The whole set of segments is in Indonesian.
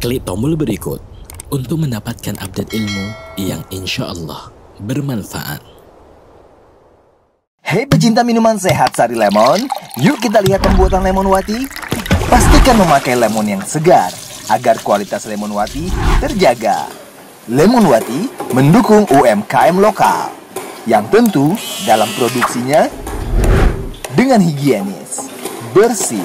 Klik tombol berikut untuk mendapatkan update ilmu yang insya Allah bermanfaat. Hei pecinta minuman sehat sari lemon, yuk kita lihat pembuatan lemon wati. Pastikan memakai lemon yang segar agar kualitas lemon wati terjaga. Lemon wati mendukung UMKM lokal yang tentu dalam produksinya dengan higienis, bersih,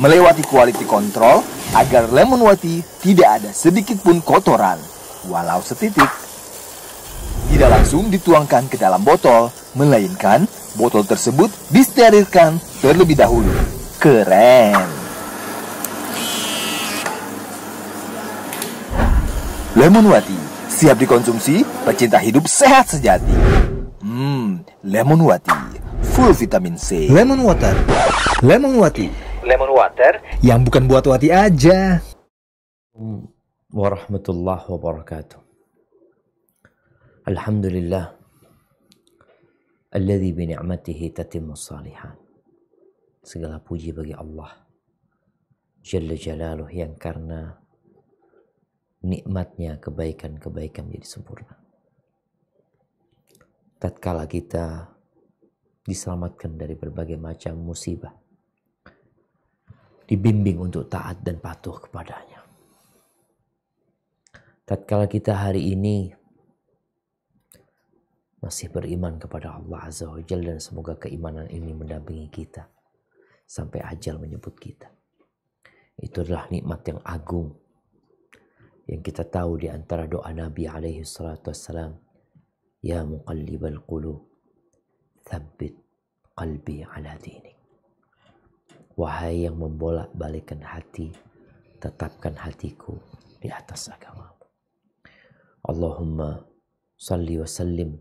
melewati quality control agar lemon wati tidak ada sedikit pun kotoran, walau setitik. Tidak langsung dituangkan ke dalam botol, melainkan botol tersebut disterilkan terlebih dahulu. Keren! Lemon Wati siap dikonsumsi pecinta hidup sehat sejati. Hmm, Lemon Wati full vitamin C. Lemon water. Lemon Wati lemon water yang bukan buat wati aja. Warahmatullahi wabarakatuh. Alhamdulillah. Alladhi bi ni'matihi salihan. Segala puji bagi Allah Jalla Jalaluh yang karena nikmatnya kebaikan-kebaikan menjadi sempurna. Tatkala kita diselamatkan dari berbagai macam musibah, dibimbing untuk taat dan patuh kepadanya. Tatkala kita hari ini masih beriman kepada Allah Azza wa Jalla dan semoga keimanan ini mendampingi kita sampai ajal menyebut kita. Itu adalah nikmat yang agung yang kita tahu di antara doa Nabi alaihi salatu wassalam, "Ya muqallibal qulub, thabbit qalbi ala dinik." Wahai yang membolak-balikan hati, tetapkan hatiku di atas agamamu. Allahumma salli wa sallim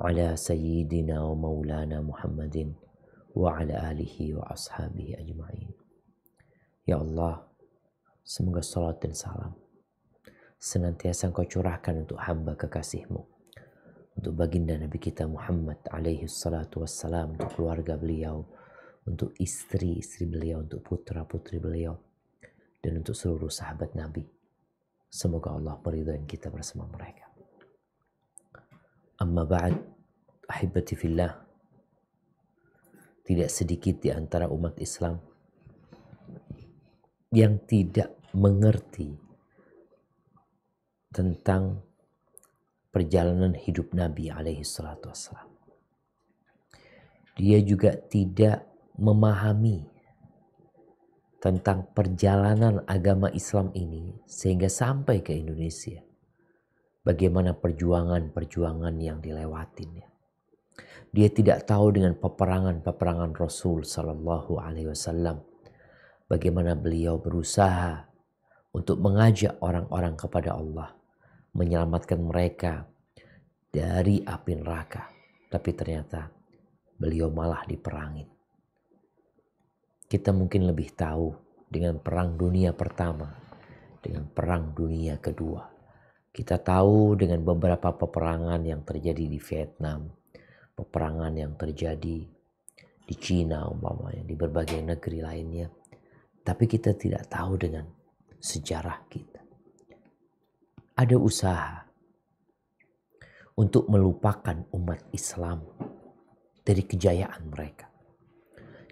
ala sayyidina wa maulana Muhammadin wa ala alihi wa ashabihi ajma'in. Ya Allah, semoga salat dan salam senantiasa engkau curahkan untuk hamba kekasihmu untuk baginda Nabi kita Muhammad alaihi salatu wassalam, untuk keluarga beliau, untuk istri-istri beliau, untuk putra-putri beliau, dan untuk seluruh sahabat Nabi. Semoga Allah meridhai kita bersama mereka. Amma ba'd, ahibati fillah, tidak sedikit di antara umat Islam yang tidak mengerti tentang perjalanan hidup Nabi alaihi salatu wassalam. Dia juga tidak memahami tentang perjalanan agama Islam ini sehingga sampai ke Indonesia. Bagaimana perjuangan-perjuangan yang dilewatinya. Dia tidak tahu dengan peperangan-peperangan Rasul Sallallahu Alaihi Wasallam. Bagaimana beliau berusaha untuk mengajak orang-orang kepada Allah. Menyelamatkan mereka dari api neraka. Tapi ternyata beliau malah diperangin kita mungkin lebih tahu dengan Perang Dunia Pertama, dengan Perang Dunia Kedua. Kita tahu dengan beberapa peperangan yang terjadi di Vietnam, peperangan yang terjadi di Cina umpamanya, di berbagai negeri lainnya. Tapi kita tidak tahu dengan sejarah kita. Ada usaha untuk melupakan umat Islam dari kejayaan mereka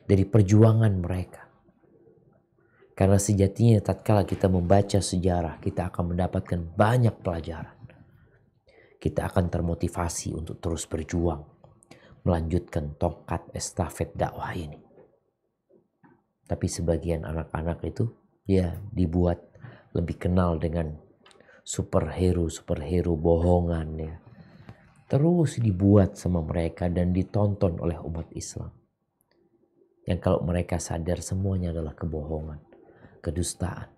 dari perjuangan mereka. Karena sejatinya tatkala kita membaca sejarah, kita akan mendapatkan banyak pelajaran. Kita akan termotivasi untuk terus berjuang, melanjutkan tongkat estafet dakwah ini. Tapi sebagian anak-anak itu ya dibuat lebih kenal dengan superhero-superhero bohongan ya. Terus dibuat sama mereka dan ditonton oleh umat Islam yang kalau mereka sadar semuanya adalah kebohongan, kedustaan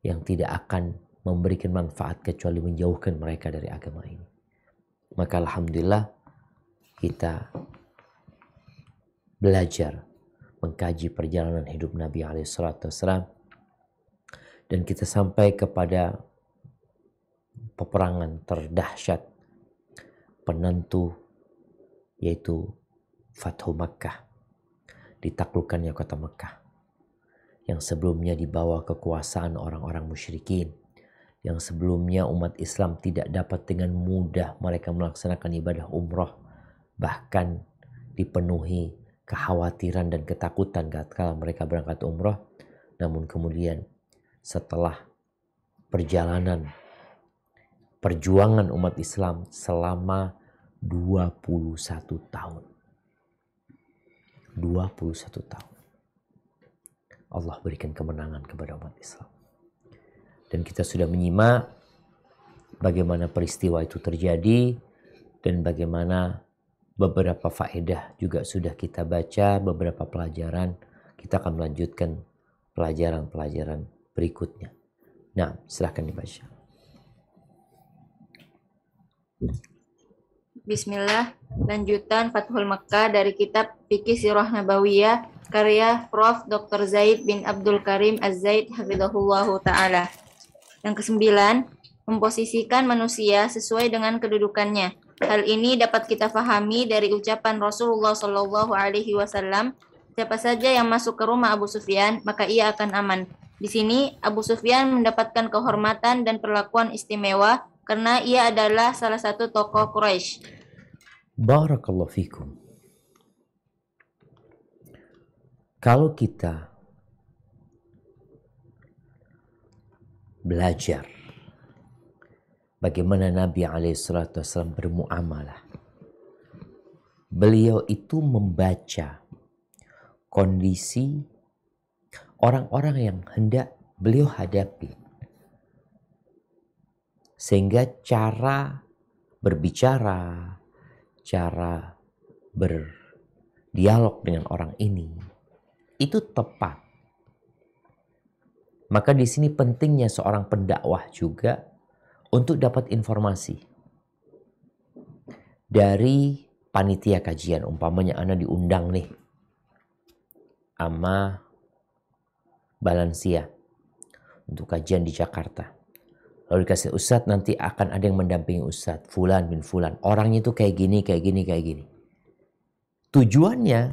yang tidak akan memberikan manfaat kecuali menjauhkan mereka dari agama ini. Maka alhamdulillah kita belajar mengkaji perjalanan hidup Nabi Alaihissalam dan kita sampai kepada peperangan terdahsyat penentu yaitu Fathu Makkah ditaklukkannya kota Mekah yang sebelumnya dibawa kekuasaan orang-orang musyrikin yang sebelumnya umat Islam tidak dapat dengan mudah mereka melaksanakan ibadah umroh bahkan dipenuhi kekhawatiran dan ketakutan kalau mereka berangkat umroh namun kemudian setelah perjalanan perjuangan umat Islam selama 21 tahun 21 tahun. Allah berikan kemenangan kepada umat Islam. Dan kita sudah menyimak bagaimana peristiwa itu terjadi dan bagaimana beberapa faedah juga sudah kita baca, beberapa pelajaran. Kita akan melanjutkan pelajaran-pelajaran berikutnya. Nah, silahkan dibaca. Thank Bismillah, lanjutan Fathul Mekah dari kitab Fikih Sirah Nabawiyah karya Prof. Dr. Zaid bin Abdul Karim Az-Zaid Hafidhahullahu Ta'ala. Yang kesembilan, memposisikan manusia sesuai dengan kedudukannya. Hal ini dapat kita fahami dari ucapan Rasulullah Shallallahu Alaihi Wasallam, siapa saja yang masuk ke rumah Abu Sufyan, maka ia akan aman. Di sini, Abu Sufyan mendapatkan kehormatan dan perlakuan istimewa karena ia adalah salah satu tokoh Quraisy. Barakallahu fikum. Kalau kita belajar bagaimana Nabi Alaihissalam bermuamalah, beliau itu membaca kondisi orang-orang yang hendak beliau hadapi. Sehingga cara berbicara, cara berdialog dengan orang ini itu tepat. Maka di sini pentingnya seorang pendakwah juga untuk dapat informasi dari panitia kajian. Umpamanya Anda diundang nih ama Balansia untuk kajian di Jakarta. Lalu dikasih Ustadz nanti akan ada yang mendampingi Ustadz. Fulan bin Fulan. Orangnya itu kayak gini, kayak gini, kayak gini. Tujuannya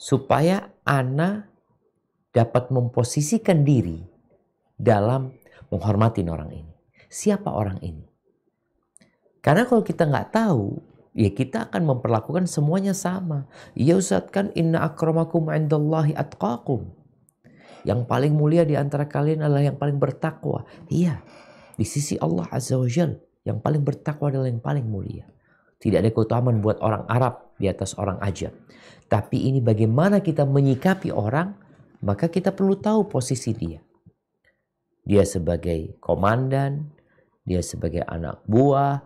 supaya Ana dapat memposisikan diri dalam menghormati orang ini. Siapa orang ini? Karena kalau kita nggak tahu, ya kita akan memperlakukan semuanya sama. Ya Ustadz kan inna akramakum indallahi atqakum. Yang paling mulia di antara kalian adalah yang paling bertakwa. Iya, di sisi Allah Azza wa Jal yang paling bertakwa adalah yang paling mulia. Tidak ada keutamaan buat orang Arab di atas orang ajam. Tapi ini bagaimana kita menyikapi orang, maka kita perlu tahu posisi dia. Dia sebagai komandan, dia sebagai anak buah,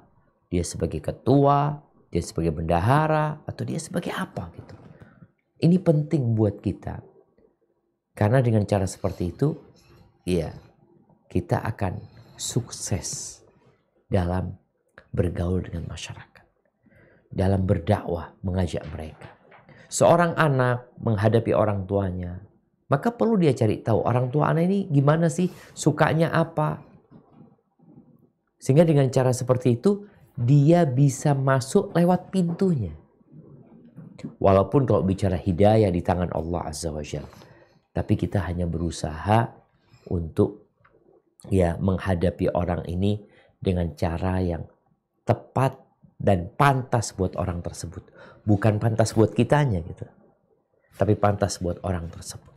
dia sebagai ketua, dia sebagai bendahara, atau dia sebagai apa gitu. Ini penting buat kita. Karena dengan cara seperti itu, ya kita akan sukses dalam bergaul dengan masyarakat, dalam berdakwah, mengajak mereka. Seorang anak menghadapi orang tuanya, maka perlu dia cari tahu orang tua anak ini gimana sih, sukanya apa. Sehingga dengan cara seperti itu, dia bisa masuk lewat pintunya. Walaupun kalau bicara hidayah di tangan Allah Azza wa Jalla. tapi kita hanya berusaha untuk ya menghadapi orang ini dengan cara yang tepat dan pantas buat orang tersebut. Bukan pantas buat kitanya gitu. Tapi pantas buat orang tersebut.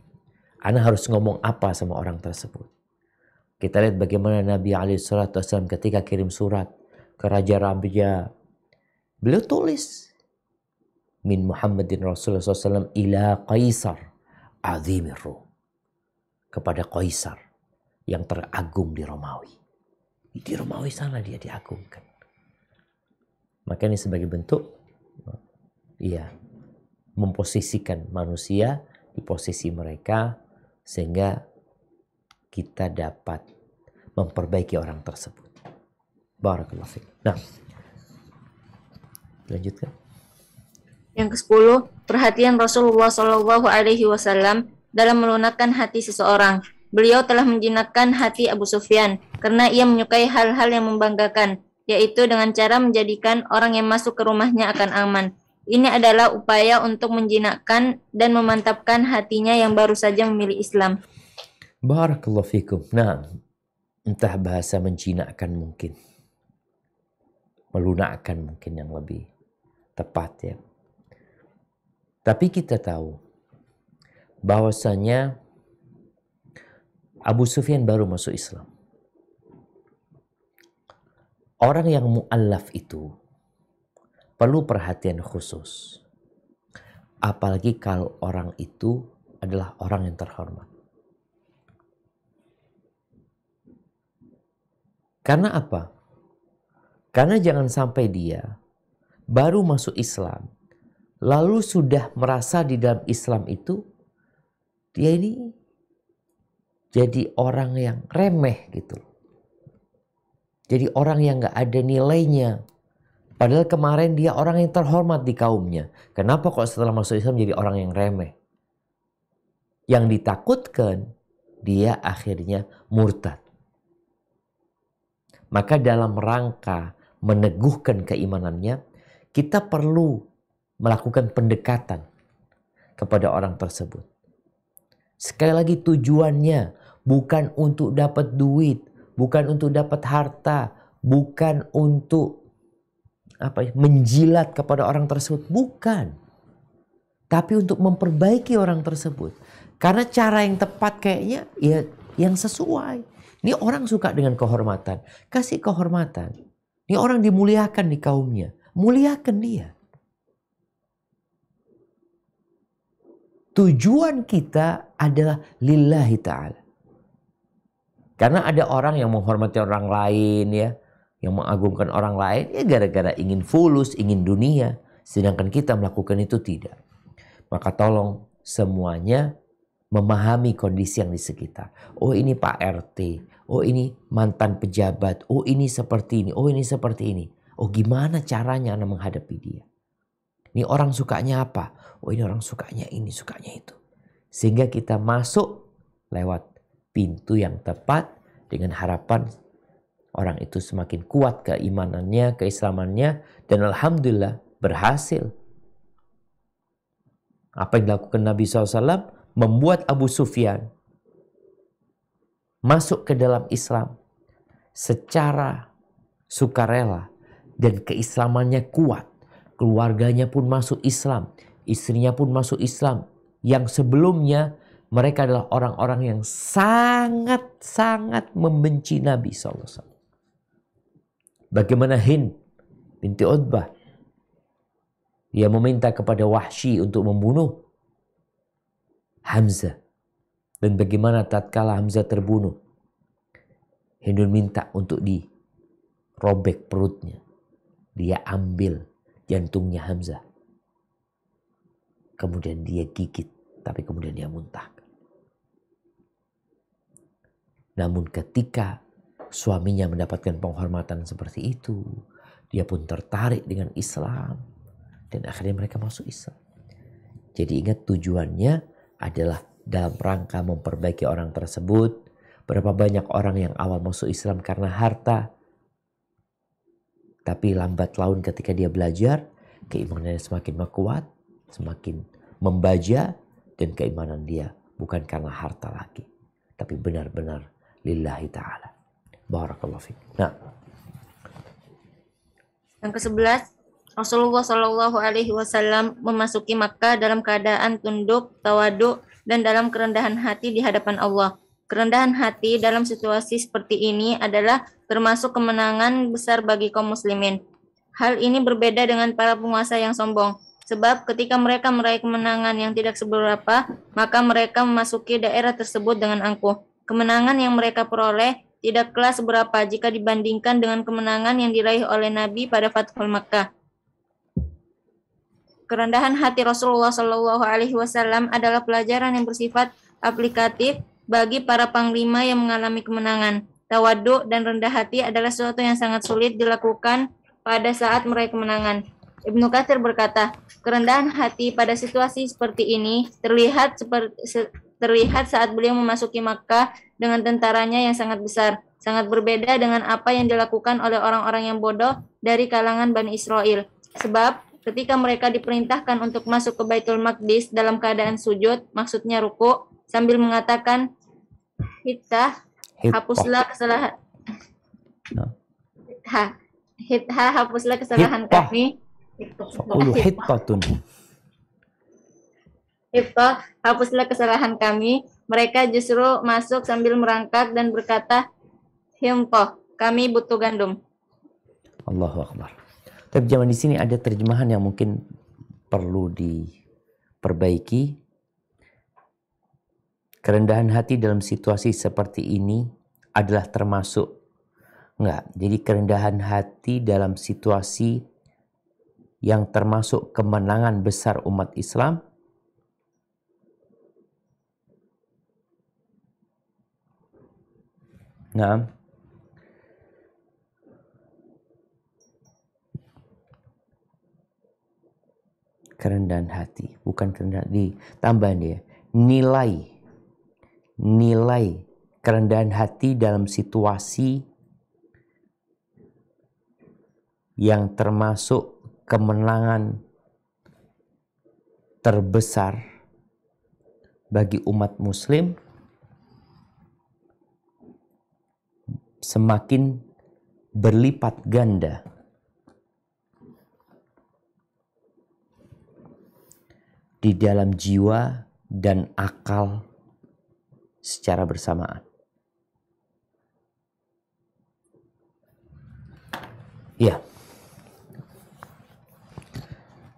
Anda harus ngomong apa sama orang tersebut. Kita lihat bagaimana Nabi Alaihissalam ketika kirim surat ke Raja Rabia. Beliau tulis. Min Muhammadin Rasulullah SAW ila Qaisar azimir Kepada Qaisar yang teragung di Romawi. Di Romawi sana dia diagungkan. Makanya sebagai bentuk ya memposisikan manusia di posisi mereka sehingga kita dapat memperbaiki orang tersebut. Barakallahu fiik. Nah, lanjutkan. Yang ke-10, perhatian Rasulullah Shallallahu alaihi wasallam dalam melunakkan hati seseorang Beliau telah menjinakkan hati Abu Sufyan karena ia menyukai hal-hal yang membanggakan, yaitu dengan cara menjadikan orang yang masuk ke rumahnya akan aman. Ini adalah upaya untuk menjinakkan dan memantapkan hatinya yang baru saja memilih Islam. Barakallahu fikum. Nah, entah bahasa menjinakkan mungkin. Melunakkan mungkin yang lebih tepat ya. Tapi kita tahu bahwasanya Abu Sufyan baru masuk Islam. Orang yang mu'allaf itu perlu perhatian khusus. Apalagi kalau orang itu adalah orang yang terhormat. Karena apa? Karena jangan sampai dia baru masuk Islam, lalu sudah merasa di dalam Islam itu, dia ini jadi orang yang remeh gitu Jadi orang yang gak ada nilainya. Padahal kemarin dia orang yang terhormat di kaumnya. Kenapa kok setelah masuk Islam jadi orang yang remeh? Yang ditakutkan dia akhirnya murtad. Maka dalam rangka meneguhkan keimanannya, kita perlu melakukan pendekatan kepada orang tersebut Sekali lagi tujuannya bukan untuk dapat duit, bukan untuk dapat harta, bukan untuk apa ya, menjilat kepada orang tersebut, bukan. Tapi untuk memperbaiki orang tersebut. Karena cara yang tepat kayaknya ya yang sesuai. Ini orang suka dengan kehormatan. Kasih kehormatan. Ini orang dimuliakan di kaumnya. Muliakan dia. tujuan kita adalah lillahi ta'ala. Karena ada orang yang menghormati orang lain ya, yang mengagungkan orang lain ya gara-gara ingin fulus, ingin dunia. Sedangkan kita melakukan itu tidak. Maka tolong semuanya memahami kondisi yang di sekitar. Oh ini Pak RT, oh ini mantan pejabat, oh ini seperti ini, oh ini seperti ini. Oh gimana caranya Anda menghadapi dia? Ini orang sukanya apa? oh ini orang sukanya ini, sukanya itu. Sehingga kita masuk lewat pintu yang tepat dengan harapan orang itu semakin kuat keimanannya, keislamannya, dan Alhamdulillah berhasil. Apa yang dilakukan Nabi SAW membuat Abu Sufyan masuk ke dalam Islam secara sukarela dan keislamannya kuat. Keluarganya pun masuk Islam Istrinya pun masuk Islam. Yang sebelumnya mereka adalah orang-orang yang sangat-sangat membenci Nabi SAW. Bagaimana Hind binti Utbah ia meminta kepada Wahsy untuk membunuh Hamzah. Dan bagaimana tatkala Hamzah terbunuh, Hindun minta untuk dirobek perutnya. Dia ambil jantungnya Hamzah kemudian dia gigit, tapi kemudian dia muntah. Namun ketika suaminya mendapatkan penghormatan seperti itu, dia pun tertarik dengan Islam dan akhirnya mereka masuk Islam. Jadi ingat tujuannya adalah dalam rangka memperbaiki orang tersebut. Berapa banyak orang yang awal masuk Islam karena harta, tapi lambat laun ketika dia belajar, keimanannya semakin kuat, semakin membaja dan keimanan dia bukan karena harta lagi tapi benar-benar lillahi taala barakallahu fiik nah yang ke-11 Rasulullah Shallallahu alaihi wasallam memasuki Makkah dalam keadaan tunduk, tawaduk dan dalam kerendahan hati di hadapan Allah. Kerendahan hati dalam situasi seperti ini adalah termasuk kemenangan besar bagi kaum muslimin. Hal ini berbeda dengan para penguasa yang sombong. Sebab ketika mereka meraih kemenangan yang tidak seberapa, maka mereka memasuki daerah tersebut dengan angkuh. Kemenangan yang mereka peroleh tidak kelas seberapa jika dibandingkan dengan kemenangan yang diraih oleh Nabi pada Fathul Makkah. Kerendahan hati Rasulullah Shallallahu Alaihi Wasallam adalah pelajaran yang bersifat aplikatif bagi para panglima yang mengalami kemenangan. Tawaduk dan rendah hati adalah sesuatu yang sangat sulit dilakukan pada saat meraih kemenangan Ibnu Katsir berkata, kerendahan hati pada situasi seperti ini terlihat seperti terlihat saat beliau memasuki Makkah dengan tentaranya yang sangat besar, sangat berbeda dengan apa yang dilakukan oleh orang-orang yang bodoh dari kalangan Bani Israel. Sebab ketika mereka diperintahkan untuk masuk ke Baitul Maqdis dalam keadaan sujud, maksudnya ruku, sambil mengatakan hitah, hapuslah kesalahan. No. Nah. hapuslah kesalahan kami. kami sepuluh tun. Hibtoh, hapuslah kesalahan kami. Mereka justru masuk sambil merangkak dan berkata, Himtoh, kami butuh gandum. Allahu Akbar. Tapi zaman di sini ada terjemahan yang mungkin perlu diperbaiki. Kerendahan hati dalam situasi seperti ini adalah termasuk. Enggak, jadi kerendahan hati dalam situasi yang termasuk kemenangan besar umat Islam Nah, kerendahan hati, bukan kerendahan di tambahan dia. Nilai nilai kerendahan hati dalam situasi yang termasuk kemenangan terbesar bagi umat muslim semakin berlipat ganda. Di dalam jiwa dan akal secara bersamaan. Ya. Yeah.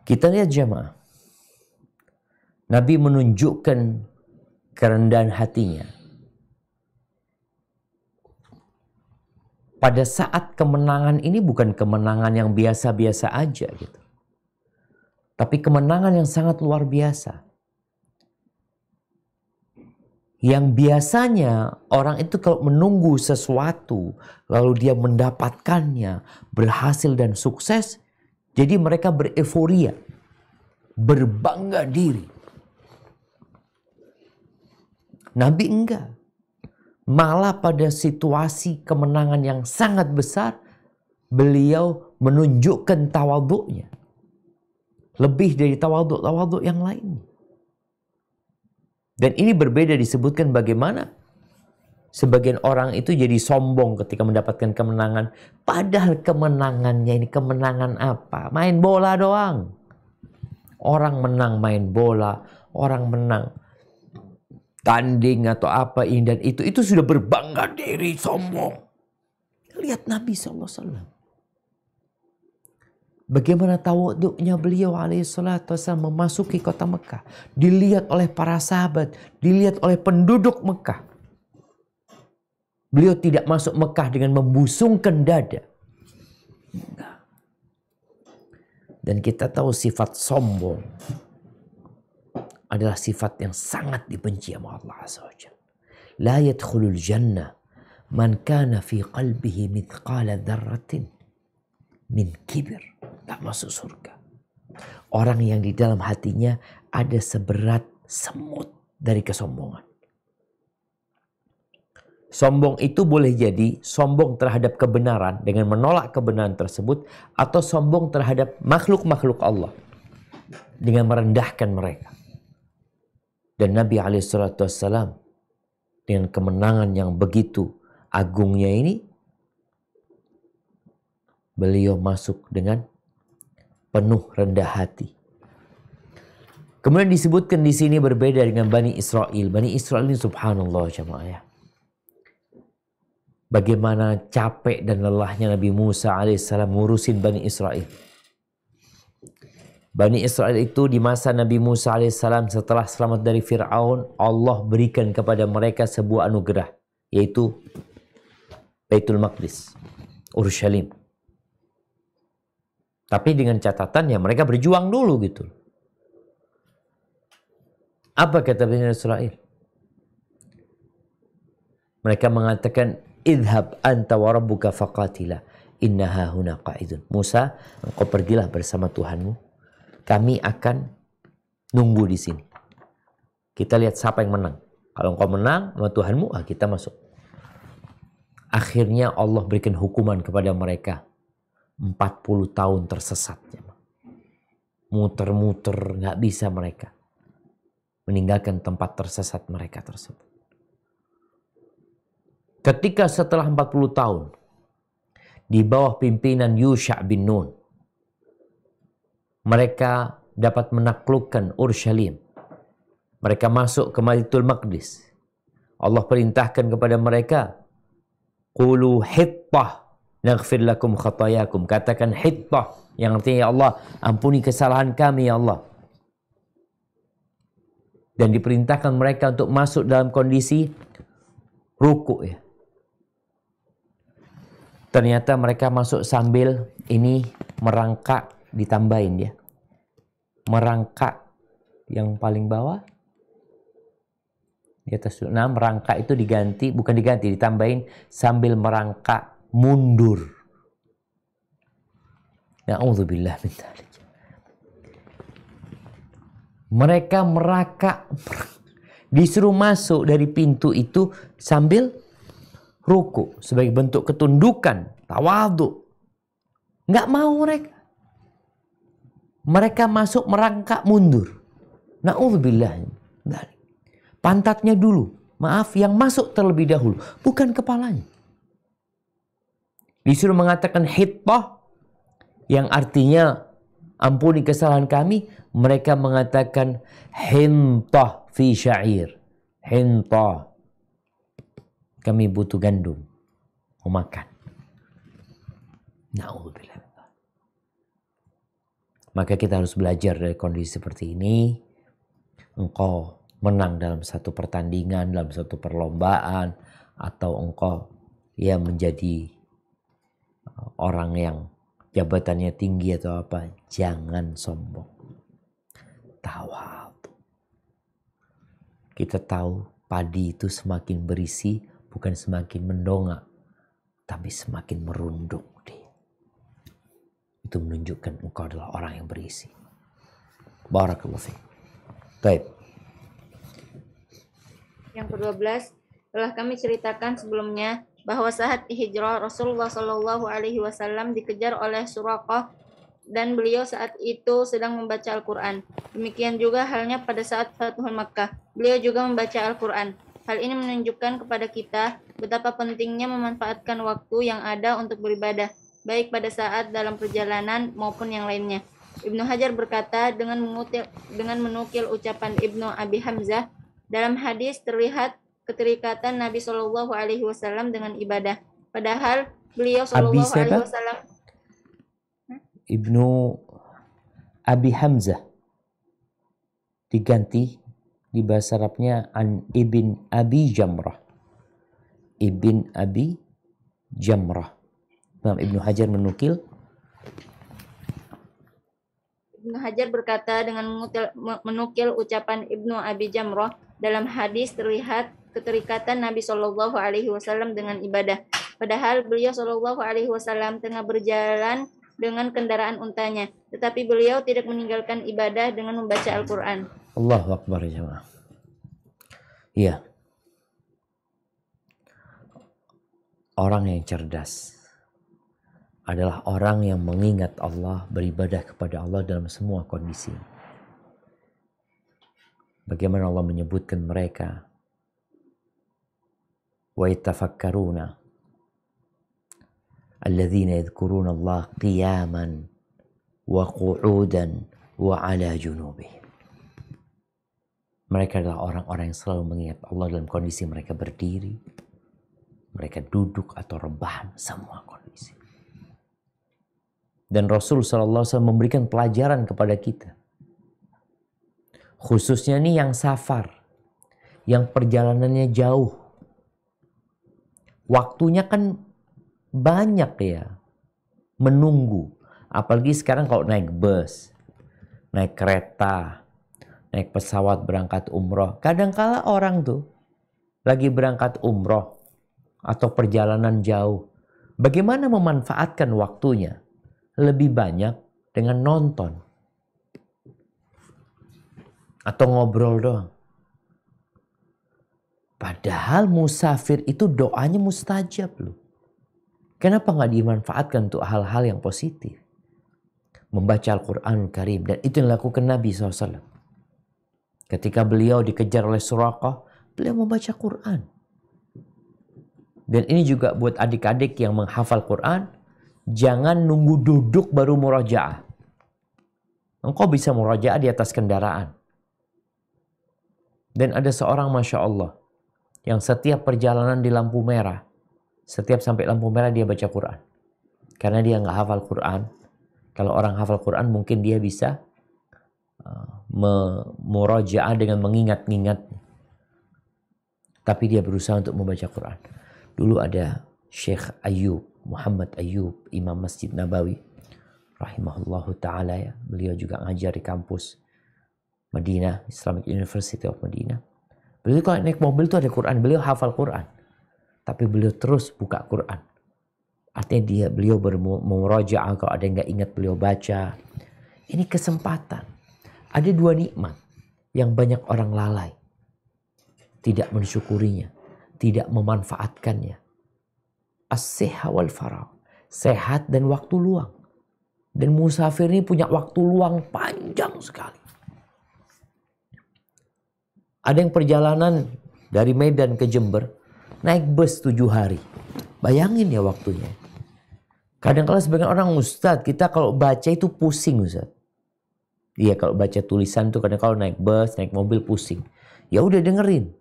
Kita lihat jemaah. Nabi menunjukkan kerendahan hatinya. Pada saat kemenangan ini bukan kemenangan yang biasa-biasa aja gitu. Tapi kemenangan yang sangat luar biasa. Yang biasanya orang itu kalau menunggu sesuatu lalu dia mendapatkannya, berhasil dan sukses, jadi mereka bereforia, berbangga diri. Nabi enggak. Malah pada situasi kemenangan yang sangat besar, beliau menunjukkan tawaduknya. Lebih dari tawaduk-tawaduk yang lainnya. Dan ini berbeda disebutkan bagaimana Sebagian orang itu jadi sombong ketika mendapatkan kemenangan. Padahal kemenangannya ini kemenangan apa? Main bola doang. Orang menang main bola, orang menang tanding atau apa ini dan itu itu sudah berbangga diri sombong. Lihat Nabi SAW. Bagaimana tawaduknya beliau alaihissalatu memasuki kota Mekah. Dilihat oleh para sahabat, dilihat oleh penduduk Mekah. Beliau tidak masuk Mekah dengan membusungkan dada. Dan kita tahu sifat sombong adalah sifat yang sangat dibenci oleh Allah Azza wa La yadkhulul jannah man kana fi qalbihi mithqala dzarratin min kibir. Tak masuk surga. Orang yang di dalam hatinya ada seberat semut dari kesombongan. Sombong itu boleh jadi sombong terhadap kebenaran dengan menolak kebenaran tersebut atau sombong terhadap makhluk-makhluk Allah dengan merendahkan mereka. Dan Nabi Alaihissalam dengan kemenangan yang begitu agungnya ini, beliau masuk dengan penuh rendah hati. Kemudian disebutkan di sini berbeda dengan Bani Israel. Bani Israel ini subhanallah jamaah ya bagaimana capek dan lelahnya Nabi Musa alaihissalam ngurusin Bani Israel. Bani Israel itu di masa Nabi Musa alaihissalam setelah selamat dari Fir'aun, Allah berikan kepada mereka sebuah anugerah, yaitu Baitul Maqdis, Urushalim. Tapi dengan catatan ya mereka berjuang dulu gitu. Apa kata Bani Israel? Mereka mengatakan idhab anta wa rabbuka faqatila innaha huna qaidun. Musa, engkau pergilah bersama Tuhanmu. Kami akan nunggu di sini. Kita lihat siapa yang menang. Kalau engkau menang sama Tuhanmu, ah kita masuk. Akhirnya Allah berikan hukuman kepada mereka. 40 tahun tersesat. Muter-muter, nggak bisa mereka. Meninggalkan tempat tersesat mereka tersebut. Ketika setelah 40 tahun di bawah pimpinan Yusha bin Nun, mereka dapat menaklukkan Urshalim. Mereka masuk ke Masjidul Maqdis. Allah perintahkan kepada mereka, Qulu hittah naghfir lakum khatayakum. Katakan hittah yang artinya ya Allah ampuni kesalahan kami ya Allah. Dan diperintahkan mereka untuk masuk dalam kondisi ruku ya. Ternyata mereka masuk sambil ini merangkak ditambahin dia Merangkak yang paling bawah di atas nah merangkak itu diganti bukan diganti ditambahin sambil merangkak mundur. Ya'udzubillah min dzalik. Mereka merangkak disuruh masuk dari pintu itu sambil ruku sebagai bentuk ketundukan, tawadu. Nggak mau mereka. Mereka masuk merangkak mundur. Na'udzubillah. Pantatnya dulu. Maaf yang masuk terlebih dahulu. Bukan kepalanya. Disuruh mengatakan hitbah. Yang artinya ampuni kesalahan kami. Mereka mengatakan hintah fi syair. Hintah kami butuh gandum. Mau makan. Na'udzubillah. Maka kita harus belajar dari kondisi seperti ini. Engkau menang dalam satu pertandingan, dalam satu perlombaan. Atau engkau ya menjadi uh, orang yang jabatannya tinggi atau apa. Jangan sombong. apa? Kita tahu padi itu semakin berisi bukan semakin mendongak, tapi semakin merunduk dia. Itu menunjukkan engkau adalah orang yang berisi. Barakallahu fiik. Baik. Yang ke-12, telah kami ceritakan sebelumnya bahwa saat hijrah Rasulullah Shallallahu alaihi wasallam dikejar oleh Suraqah dan beliau saat itu sedang membaca Al-Qur'an. Demikian juga halnya pada saat Fathul Makkah. Beliau juga membaca Al-Qur'an. Hal ini menunjukkan kepada kita betapa pentingnya memanfaatkan waktu yang ada untuk beribadah, baik pada saat dalam perjalanan maupun yang lainnya. Ibnu Hajar berkata dengan mengutil, dengan menukil ucapan Ibnu Abi Hamzah dalam hadis terlihat keterikatan Nabi Shallallahu Alaihi Wasallam dengan ibadah. Padahal beliau Shallallahu Alaihi Wasallam Ibnu Abi Hamzah diganti di bahasa Arabnya an ibn Abi Jamrah. Ibn Abi Jamrah. Imam Ibnu Hajar menukil Ibnu Hajar berkata dengan menukil, ucapan Ibnu Abi Jamrah dalam hadis terlihat keterikatan Nabi Shallallahu Alaihi Wasallam dengan ibadah. Padahal beliau Shallallahu Alaihi Wasallam tengah berjalan dengan kendaraan untanya, tetapi beliau tidak meninggalkan ibadah dengan membaca Al-Quran. Allahu Akbar ya jemaah. Iya. Orang yang cerdas adalah orang yang mengingat Allah, beribadah kepada Allah dalam semua kondisi. Bagaimana Allah menyebutkan mereka? Wa yatafakkaruna alladzina yadhkuruna Allah qiyaman wa qu'udan wa ala junubihim mereka adalah orang-orang yang selalu mengingat Allah dalam kondisi mereka berdiri, mereka duduk atau rebahan, semua kondisi. Dan Rasul saw memberikan pelajaran kepada kita, khususnya nih yang safar, yang perjalanannya jauh, waktunya kan banyak ya, menunggu. Apalagi sekarang kalau naik bus, naik kereta, naik pesawat berangkat umroh. Kadangkala orang tuh lagi berangkat umroh atau perjalanan jauh. Bagaimana memanfaatkan waktunya lebih banyak dengan nonton atau ngobrol doang. Padahal musafir itu doanya mustajab loh. Kenapa nggak dimanfaatkan untuk hal-hal yang positif? Membaca Al-Quran al Karim dan itu yang dilakukan Nabi SAW. Ketika beliau dikejar oleh Surakah, beliau membaca Quran. Dan ini juga buat adik-adik yang menghafal Quran, jangan nunggu duduk baru murajaah. Engkau bisa murajaah di atas kendaraan. Dan ada seorang Masya Allah, yang setiap perjalanan di lampu merah, setiap sampai lampu merah dia baca Quran. Karena dia nggak hafal Quran. Kalau orang hafal Quran mungkin dia bisa memuroja'ah dengan mengingat-ingat tapi dia berusaha untuk membaca Quran. Dulu ada Syekh Ayub, Muhammad Ayub, Imam Masjid Nabawi rahimahullahu taala ya. Beliau juga ngajar di kampus Madinah, Islamic University of Madinah. Beliau kalau naik mobil itu ada Quran, beliau hafal Quran. Tapi beliau terus buka Quran. Artinya dia beliau bermuroja'ah kalau ada yang nggak ingat beliau baca. Ini kesempatan ada dua nikmat yang banyak orang lalai. Tidak mensyukurinya, tidak memanfaatkannya. As-seha wal farah. Sehat dan waktu luang. Dan musafir ini punya waktu luang panjang sekali. Ada yang perjalanan dari Medan ke Jember, naik bus tujuh hari. Bayangin ya waktunya. kadang kadang sebagian orang, Ustadz, kita kalau baca itu pusing Ustadz. Iya kalau baca tulisan tuh karena kalau naik bus, naik mobil pusing. Ya udah dengerin.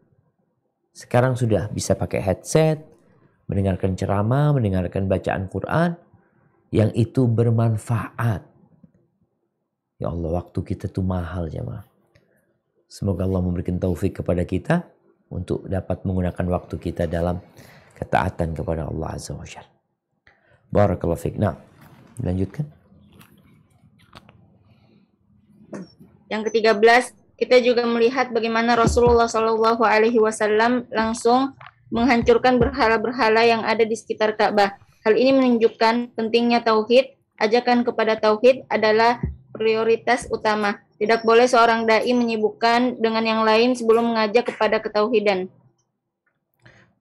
Sekarang sudah bisa pakai headset, mendengarkan ceramah, mendengarkan bacaan Quran yang itu bermanfaat. Ya Allah, waktu kita tuh mahal jemaah. Semoga Allah memberikan taufik kepada kita untuk dapat menggunakan waktu kita dalam ketaatan kepada Allah Azza wa Jalla. Barakallahu fiik. Nah, lanjutkan. Yang ke-13, kita juga melihat bagaimana Rasulullah Shallallahu alaihi wasallam langsung menghancurkan berhala-berhala yang ada di sekitar Ka'bah. Hal ini menunjukkan pentingnya tauhid. Ajakan kepada tauhid adalah prioritas utama. Tidak boleh seorang dai menyibukkan dengan yang lain sebelum mengajak kepada ketauhidan.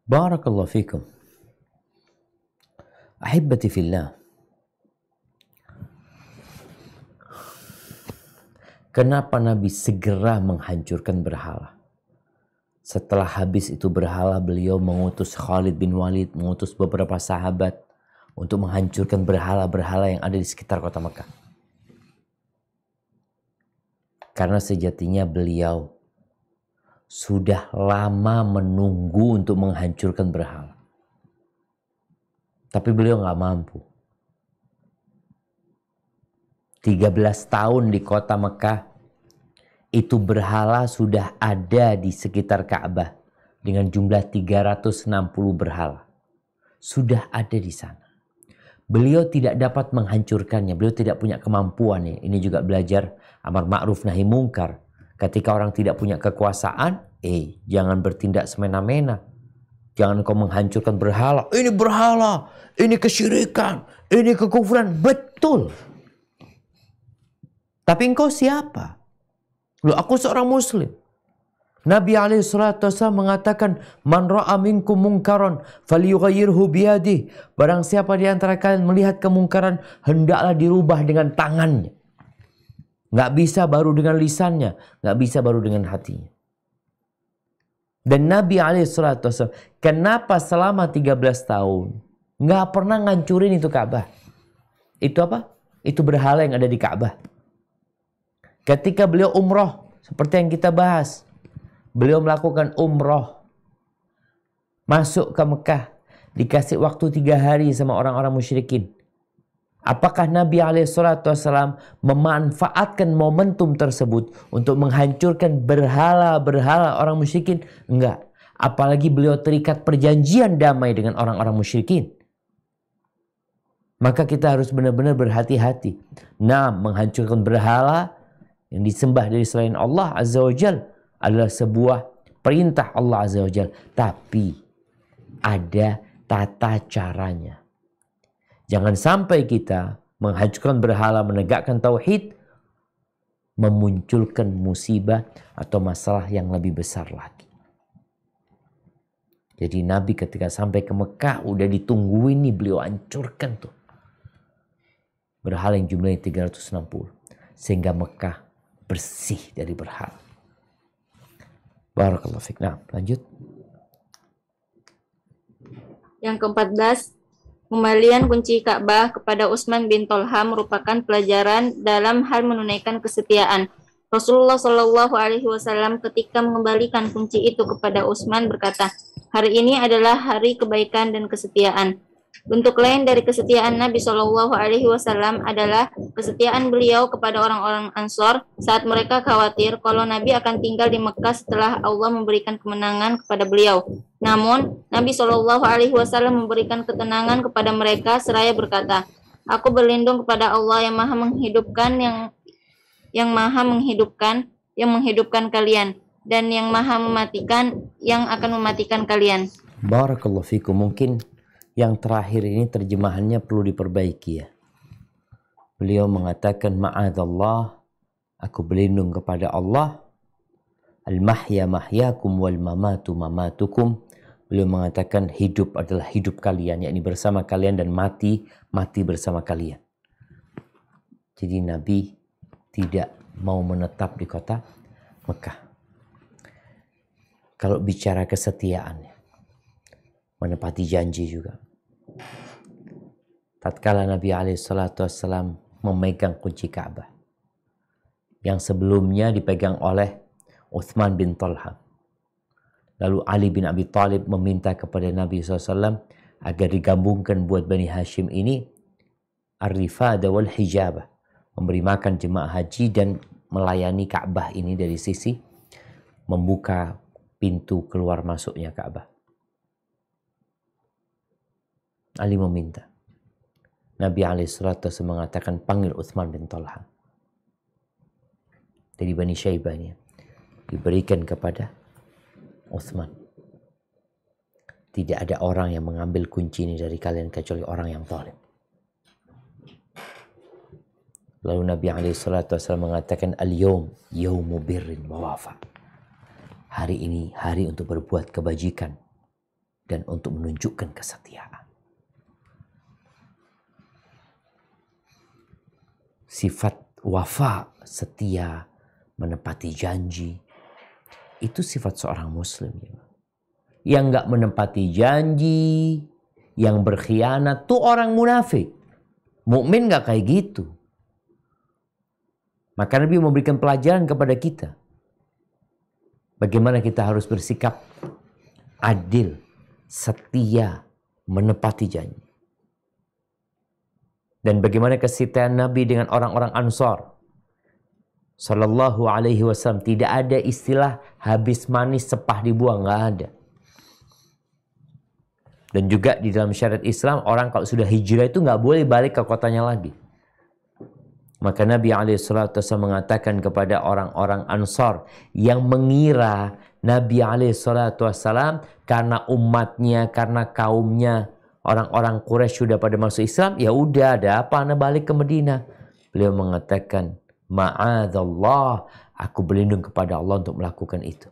Barakallahu fikum. Ahibati fillah. Kenapa Nabi segera menghancurkan berhala? Setelah habis itu berhala, beliau mengutus Khalid bin Walid, mengutus beberapa sahabat untuk menghancurkan berhala-berhala yang ada di sekitar kota Mekah. Karena sejatinya beliau sudah lama menunggu untuk menghancurkan berhala. Tapi beliau nggak mampu. 13 tahun di kota Mekah, itu berhala sudah ada di sekitar Ka'bah dengan jumlah 360 berhala. Sudah ada di sana. Beliau tidak dapat menghancurkannya, beliau tidak punya kemampuan. Ya. Ini juga belajar amar ma'ruf nahi mungkar. Ketika orang tidak punya kekuasaan, eh jangan bertindak semena-mena. Jangan kau menghancurkan berhala. Ini berhala, ini kesyirikan, ini kekufuran. Betul. Tapi engkau siapa? Lu aku seorang muslim. Nabi alaihi salatu mengatakan man ra'a minkum mungkaron falyughayyirhu biyadi. Barang siapa di antara kalian melihat kemungkaran hendaklah dirubah dengan tangannya. Nggak bisa baru dengan lisannya, nggak bisa baru dengan hatinya. Dan Nabi alaihi salatu kenapa selama 13 tahun nggak pernah ngancurin itu Ka'bah? Itu apa? Itu berhala yang ada di Ka'bah. Ketika beliau umroh, seperti yang kita bahas, beliau melakukan umroh, masuk ke Mekah, dikasih waktu tiga hari sama orang-orang musyrikin. Apakah Nabi Alaihissalam memanfaatkan momentum tersebut untuk menghancurkan berhala-berhala orang musyrikin? Enggak. Apalagi beliau terikat perjanjian damai dengan orang-orang musyrikin. Maka kita harus benar-benar berhati-hati. Nah, menghancurkan berhala, yang disembah dari selain Allah Azza wa Jal adalah sebuah perintah Allah Azza wa Jal. Tapi ada tata caranya. Jangan sampai kita menghancurkan berhala, menegakkan tauhid, memunculkan musibah atau masalah yang lebih besar lagi. Jadi Nabi ketika sampai ke Mekah udah ditungguin nih beliau hancurkan tuh. Berhala yang jumlahnya 360. Sehingga Mekah bersih dari berhak. Barakallahu fiqh. Nah, lanjut. Yang keempat pembalian kunci Ka'bah kepada Utsman bin Tolha merupakan pelajaran dalam hal menunaikan kesetiaan. Rasulullah Shallallahu Alaihi Wasallam ketika mengembalikan kunci itu kepada Utsman berkata, hari ini adalah hari kebaikan dan kesetiaan. Bentuk lain dari kesetiaan Nabi Shallallahu Alaihi Wasallam adalah kesetiaan beliau kepada orang-orang Ansor saat mereka khawatir kalau Nabi akan tinggal di Mekah setelah Allah memberikan kemenangan kepada beliau. Namun, Nabi Shallallahu Alaihi Wasallam memberikan ketenangan kepada mereka seraya berkata, Aku berlindung kepada Allah yang maha menghidupkan yang yang maha menghidupkan yang menghidupkan kalian dan yang maha mematikan yang akan mematikan kalian. Barakallahu fikum. Mungkin yang terakhir ini terjemahannya perlu diperbaiki ya. Beliau mengatakan ma'adallah aku berlindung kepada Allah al-mahya mahyakum wal mamatu mamatukum. Beliau mengatakan hidup adalah hidup kalian yakni bersama kalian dan mati mati bersama kalian. Jadi Nabi tidak mau menetap di kota Mekah. Kalau bicara kesetiaannya menepati janji juga tatkala Nabi Alaihi Wasallam memegang kunci Ka'bah yang sebelumnya dipegang oleh Uthman bin Talha. Lalu Ali bin Abi Thalib meminta kepada Nabi SAW agar digabungkan buat Bani Hashim ini Ar-Rifada wal Hijabah memberi makan jemaah haji dan melayani Ka'bah ini dari sisi membuka pintu keluar masuknya Ka'bah. Ali meminta. Nabi alaihissalatu mengatakan panggil Uthman bin Talha. Dari Bani Syaibah Diberikan kepada Uthman. Tidak ada orang yang mengambil kunci ini dari kalian kecuali orang yang zalim. Lalu Nabi alaihissalatu mengatakan al-yawm yawmu birrin wa wafa. Hari ini hari untuk berbuat kebajikan dan untuk menunjukkan kesetiaan. sifat wafa, setia, menepati janji. Itu sifat seorang muslim. Ya. Yang nggak menepati janji, yang berkhianat, tuh orang munafik. Mukmin nggak kayak gitu. Maka Nabi memberikan pelajaran kepada kita. Bagaimana kita harus bersikap adil, setia, menepati janji dan bagaimana kesetiaan Nabi dengan orang-orang Ansor. Sallallahu alaihi wasallam tidak ada istilah habis manis sepah dibuang nggak ada. Dan juga di dalam syariat Islam orang kalau sudah hijrah itu nggak boleh balik ke kotanya lagi. Maka Nabi Alaihissalam mengatakan kepada orang-orang Ansor yang mengira Nabi Alaihissalam karena umatnya, karena kaumnya orang-orang Quraisy sudah pada masuk Islam, ya udah ada apa anda balik ke Medina? Beliau mengatakan, ma'adallah, aku berlindung kepada Allah untuk melakukan itu.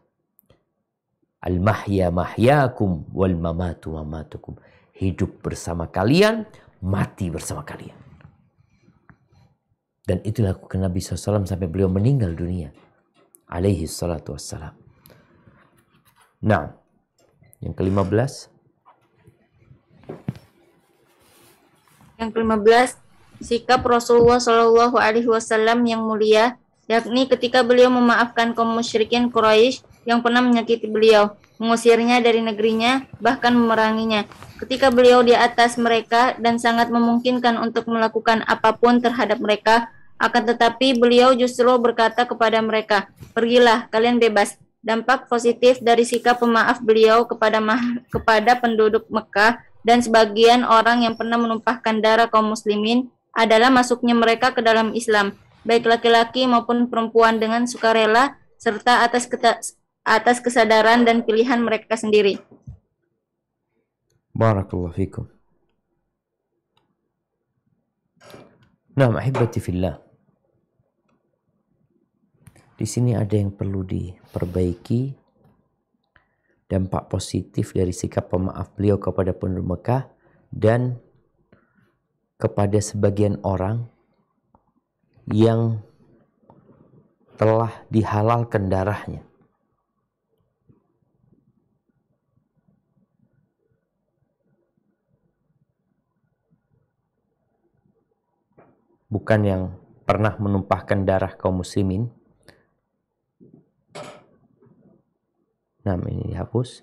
Al-mahya mahyakum wal mamatu mamatukum. Hidup bersama kalian, mati bersama kalian. Dan itu dilakukan Nabi SAW sampai beliau meninggal dunia. Alaihi salatu wassalam. Nah, yang kelima belas. Yang kelima belas, sikap Rasulullah Shallallahu Alaihi Wasallam yang mulia, yakni ketika beliau memaafkan kaum musyrikin Quraisy yang pernah menyakiti beliau, mengusirnya dari negerinya, bahkan memeranginya. Ketika beliau di atas mereka dan sangat memungkinkan untuk melakukan apapun terhadap mereka, akan tetapi beliau justru berkata kepada mereka, "Pergilah, kalian bebas." Dampak positif dari sikap pemaaf beliau kepada kepada penduduk Mekah dan sebagian orang yang pernah menumpahkan darah kaum muslimin adalah masuknya mereka ke dalam Islam, baik laki-laki maupun perempuan dengan sukarela serta atas atas kesadaran dan pilihan mereka sendiri. Barakallahu fikum. Nah, ahibati fillah. Di sini ada yang perlu diperbaiki dampak positif dari sikap pemaaf beliau kepada penduduk Mekah dan kepada sebagian orang yang telah dihalalkan darahnya. Bukan yang pernah menumpahkan darah kaum muslimin, 6 ini dihapus.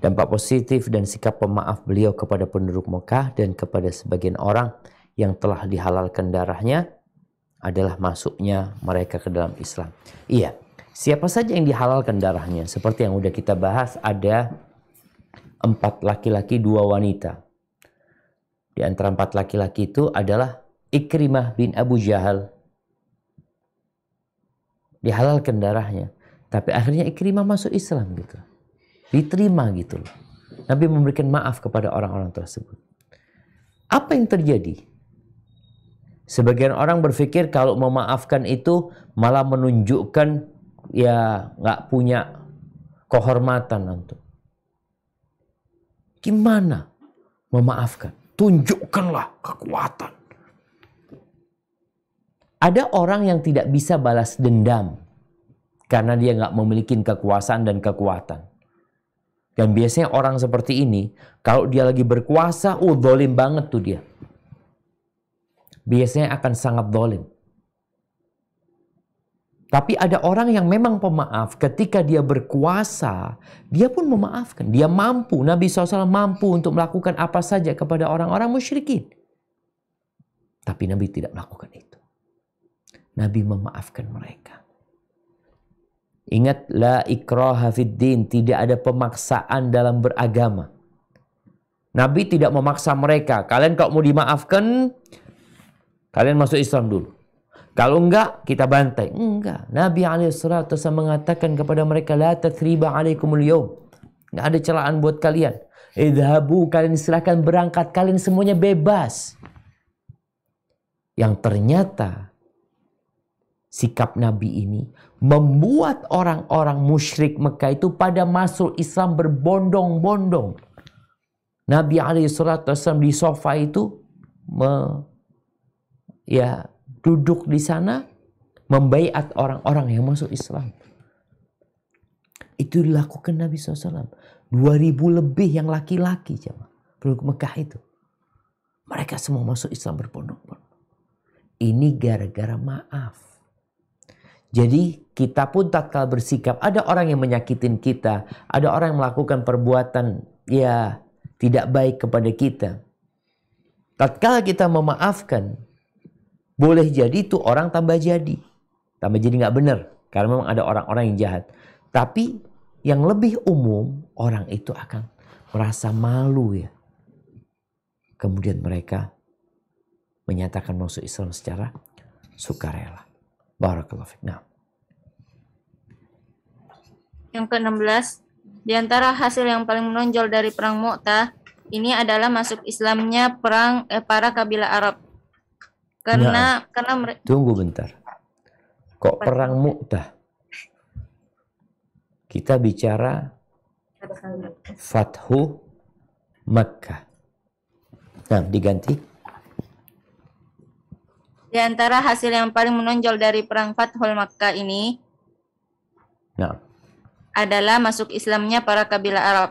Dampak positif dan sikap pemaaf beliau kepada penduduk Mekah dan kepada sebagian orang yang telah dihalalkan darahnya adalah masuknya mereka ke dalam Islam. Iya, siapa saja yang dihalalkan darahnya? Seperti yang sudah kita bahas, ada empat laki-laki, dua wanita. Di antara empat laki-laki itu adalah Ikrimah bin Abu Jahal. Dihalalkan darahnya. Tapi akhirnya Ikrimah masuk Islam gitu. Diterima gitu loh. Nabi memberikan maaf kepada orang-orang tersebut. Apa yang terjadi? Sebagian orang berpikir kalau memaafkan itu malah menunjukkan ya nggak punya kehormatan nanti. Gimana memaafkan? Tunjukkanlah kekuatan. Ada orang yang tidak bisa balas dendam karena dia nggak memiliki kekuasaan dan kekuatan. Dan biasanya orang seperti ini, kalau dia lagi berkuasa, uh dolim banget tuh dia. Biasanya akan sangat dolim. Tapi ada orang yang memang pemaaf. Ketika dia berkuasa, dia pun memaafkan. Dia mampu, Nabi SAW mampu untuk melakukan apa saja kepada orang-orang musyrikin. Tapi Nabi tidak melakukan itu. Nabi memaafkan mereka. Ingat la ikraha tidak ada pemaksaan dalam beragama. Nabi tidak memaksa mereka. Kalian kalau mau dimaafkan, kalian masuk Islam dulu. Kalau enggak, kita bantai. Enggak. Nabi alaihissalam mengatakan kepada mereka, La tathriba alaikumul yawm. Enggak ada celaan buat kalian. Idhabu, kalian silahkan berangkat. Kalian semuanya bebas. Yang ternyata sikap Nabi ini membuat orang-orang musyrik Mekah itu pada masuk Islam berbondong-bondong. Nabi Ali Wasallam di sofa itu me, ya duduk di sana membaiat orang-orang yang masuk Islam. Itu dilakukan Nabi SAW. 2000 lebih yang laki-laki jemaah penduduk Mekah itu. Mereka semua masuk Islam berbondong-bondong. Ini gara-gara maaf jadi kita pun tatkala bersikap, ada orang yang menyakitin kita, ada orang yang melakukan perbuatan ya tidak baik kepada kita. Tatkala kita memaafkan, boleh jadi itu orang tambah jadi. Tambah jadi nggak benar, karena memang ada orang-orang yang jahat. Tapi yang lebih umum, orang itu akan merasa malu ya. Kemudian mereka menyatakan masuk Islam secara sukarela. Barakallahu Nah. Yang ke-16, di antara hasil yang paling menonjol dari perang Mu'tah ini adalah masuk Islamnya perang eh, para kabilah Arab. Karena nah, karena mereka Tunggu bentar. Kok perang Mu'tah? Kita bicara Fathu Makkah. Nah, diganti di antara hasil yang paling menonjol dari perang Fathul Makkah ini ya. adalah masuk Islamnya para kabilah Arab.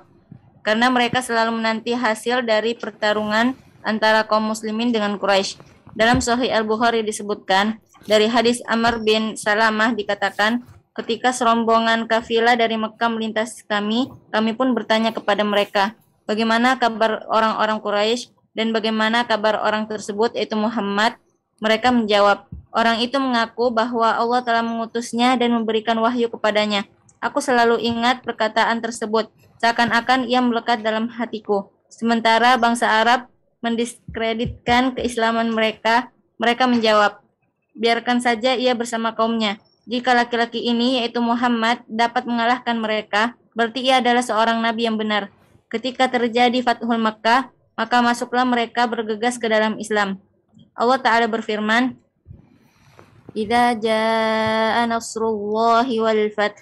Karena mereka selalu menanti hasil dari pertarungan antara kaum muslimin dengan Quraisy. Dalam Sahih Al-Bukhari disebutkan, dari hadis Amr bin Salamah dikatakan, ketika serombongan kafilah dari Mekah melintas kami, kami pun bertanya kepada mereka, bagaimana kabar orang-orang Quraisy dan bagaimana kabar orang tersebut yaitu Muhammad mereka menjawab, orang itu mengaku bahwa Allah telah mengutusnya dan memberikan wahyu kepadanya. Aku selalu ingat perkataan tersebut, seakan-akan ia melekat dalam hatiku. Sementara bangsa Arab mendiskreditkan keislaman mereka, mereka menjawab, biarkan saja ia bersama kaumnya. Jika laki-laki ini, yaitu Muhammad, dapat mengalahkan mereka, berarti ia adalah seorang nabi yang benar. Ketika terjadi Fathul Makkah, maka masuklah mereka bergegas ke dalam Islam. Allah Ta'ala berfirman, "Idza jaa'a nasrullahi wal fath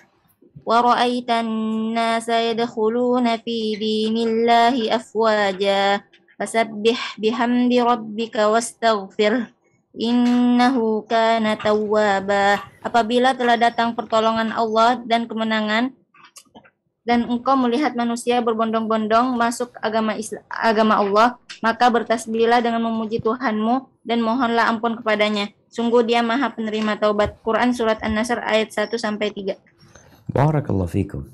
wa ra'aitan nasa yadkhuluna fi dinillahi afwaja fasabbih bihamdi rabbika wastaghfir." Innahu kana tawwaba. Apabila telah datang pertolongan Allah dan kemenangan, dan engkau melihat manusia berbondong-bondong masuk agama Islam, agama Allah, maka bertasbihlah dengan memuji Tuhanmu dan mohonlah ampun kepadanya. Sungguh Dia Maha Penerima Taubat. Quran surat An-Nasr ayat 1 sampai 3. Barakallahu fikum.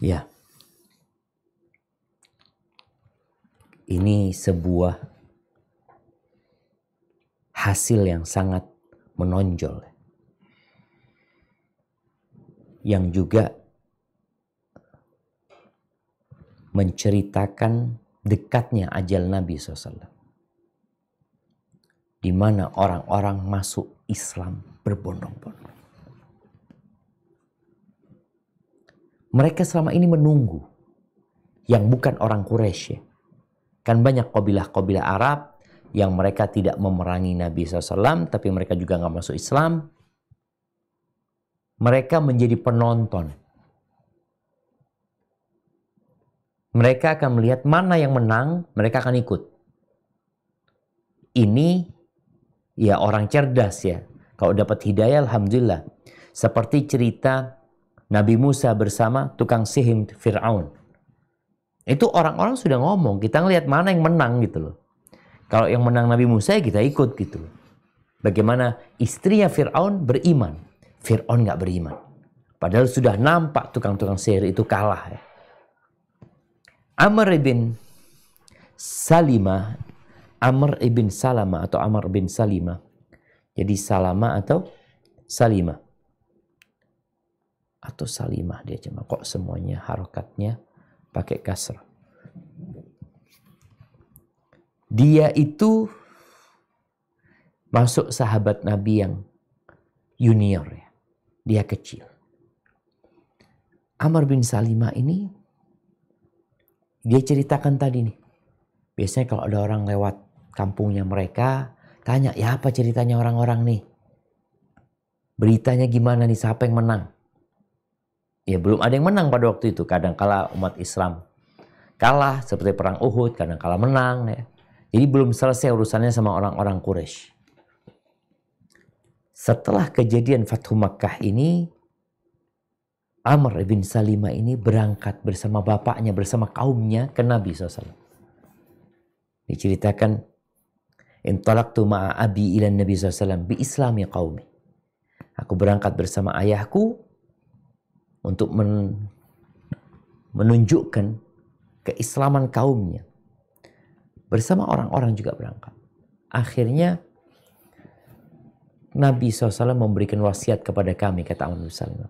Ya. Ini sebuah hasil yang sangat menonjol. Yang juga menceritakan dekatnya ajal Nabi SAW. Di mana orang-orang masuk Islam berbondong-bondong. Mereka selama ini menunggu yang bukan orang Quraisy. Ya. Kan banyak kabilah-kabilah Arab yang mereka tidak memerangi Nabi SAW, tapi mereka juga nggak masuk Islam. Mereka menjadi penonton Mereka akan melihat mana yang menang, mereka akan ikut. Ini ya orang cerdas ya. Kalau dapat hidayah alhamdulillah. Seperti cerita Nabi Musa bersama tukang sihir Firaun. Itu orang-orang sudah ngomong, kita ngelihat mana yang menang gitu loh. Kalau yang menang Nabi Musa ya kita ikut gitu loh. Bagaimana istrinya Fir'aun beriman. Fir'aun nggak beriman. Padahal sudah nampak tukang-tukang sihir itu kalah ya. Amr ibn Salima, Amr ibn Salama atau Amr ibn Salima. Jadi Salama atau Salima. Atau Salimah dia cuma kok semuanya harokatnya pakai kasrah. Dia itu masuk sahabat Nabi yang junior ya. Dia kecil. Amr bin Salima ini dia ceritakan tadi nih. Biasanya kalau ada orang lewat kampungnya mereka, tanya, ya apa ceritanya orang-orang nih? Beritanya gimana nih, siapa yang menang? Ya belum ada yang menang pada waktu itu. Kadang kala umat Islam kalah seperti perang Uhud, kadang kala menang ya. Jadi belum selesai urusannya sama orang-orang Quraisy. Setelah kejadian Fathu Makkah ini, Amr bin Salima ini berangkat bersama bapaknya, bersama kaumnya ke Nabi SAW. Diceritakan, Intalaktu ma'a abi ila Nabi SAW bi islami qawmi. Aku berangkat bersama ayahku untuk men menunjukkan keislaman kaumnya. Bersama orang-orang juga berangkat. Akhirnya Nabi SAW memberikan wasiat kepada kami, kata Amr bin Salimah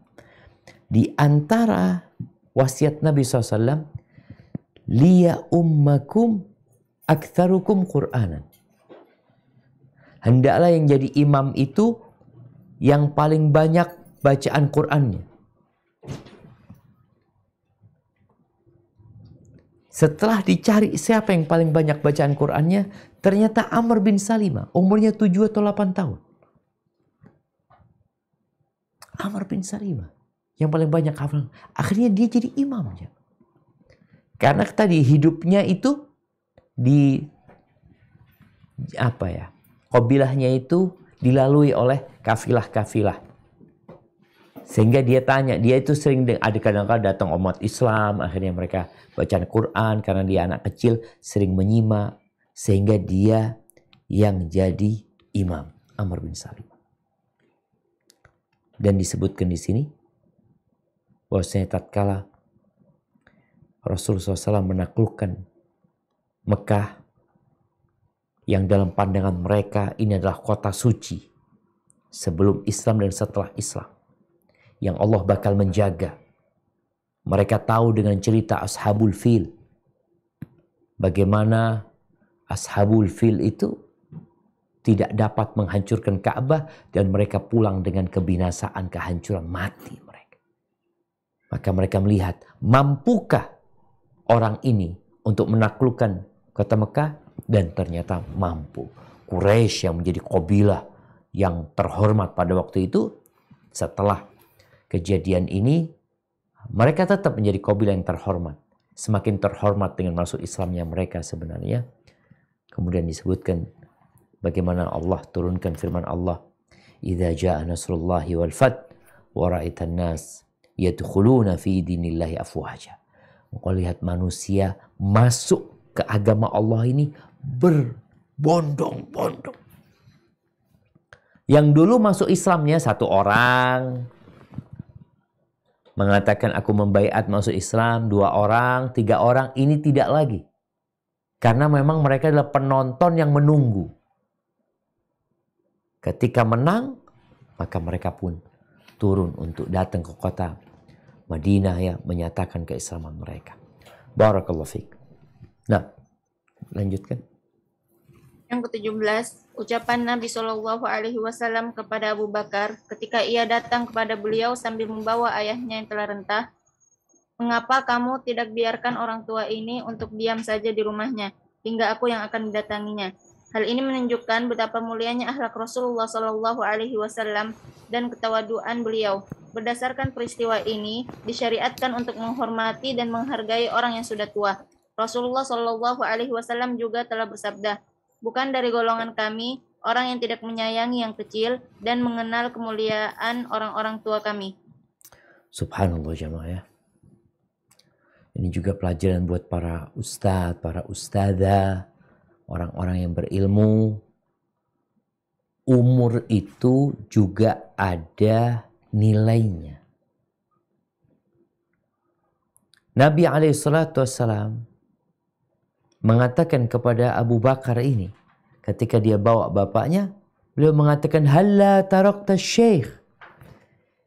di antara wasiat Nabi SAW, liya ummakum aktsarukum Qur'anan. Hendaklah yang jadi imam itu yang paling banyak bacaan Qur'annya. Setelah dicari siapa yang paling banyak bacaan Qur'annya, ternyata Amr bin Salimah, umurnya 7 atau 8 tahun. Amr bin Salimah yang paling banyak hafal. Akhirnya dia jadi imam. Karena tadi hidupnya itu di apa ya? Kobilahnya itu dilalui oleh kafilah-kafilah. Sehingga dia tanya, dia itu sering ada kadang-kadang datang umat Islam, akhirnya mereka baca Quran karena dia anak kecil sering menyimak sehingga dia yang jadi imam Amr bin Salim. Dan disebutkan di sini bahwasanya tatkala Rasulullah SAW menaklukkan Mekah yang dalam pandangan mereka ini adalah kota suci sebelum Islam dan setelah Islam yang Allah bakal menjaga. Mereka tahu dengan cerita Ashabul Fil bagaimana Ashabul Fil itu tidak dapat menghancurkan Ka'bah dan mereka pulang dengan kebinasaan, kehancuran, mati. Maka mereka melihat, mampukah orang ini untuk menaklukkan kota Mekah? Dan ternyata mampu. Quraisy yang menjadi kobilah yang terhormat pada waktu itu, setelah kejadian ini, mereka tetap menjadi kobilah yang terhormat. Semakin terhormat dengan masuk Islamnya mereka sebenarnya. Kemudian disebutkan bagaimana Allah turunkan firman Allah, Iza jaa nasrullahi wal wa ra'itan nas yadkhuluna fi dinillahi afwaja. Engkau lihat manusia masuk ke agama Allah ini berbondong-bondong. Yang dulu masuk Islamnya satu orang, mengatakan aku membaiat masuk Islam, dua orang, tiga orang, ini tidak lagi. Karena memang mereka adalah penonton yang menunggu. Ketika menang, maka mereka pun turun untuk datang ke kota Madinah ya menyatakan keislaman mereka. Barakallahu fiik. Nah, lanjutkan. Yang ke-17, ucapan Nabi Shallallahu alaihi wasallam kepada Abu Bakar ketika ia datang kepada beliau sambil membawa ayahnya yang telah rentah, "Mengapa kamu tidak biarkan orang tua ini untuk diam saja di rumahnya hingga aku yang akan mendatanginya?" Hal ini menunjukkan betapa mulianya akhlak Rasulullah Shallallahu alaihi wasallam dan ketawaduan beliau. Berdasarkan peristiwa ini, disyariatkan untuk menghormati dan menghargai orang yang sudah tua. Rasulullah Shallallahu Alaihi Wasallam juga telah bersabda, bukan dari golongan kami orang yang tidak menyayangi yang kecil dan mengenal kemuliaan orang-orang tua kami. Subhanallah jamaah ya. Ini juga pelajaran buat para ustadz, para ustada, orang-orang yang berilmu. Umur itu juga ada nilainya. Nabi Alaihissalam mengatakan kepada Abu Bakar ini ketika dia bawa bapaknya, beliau mengatakan halla tarakta syekh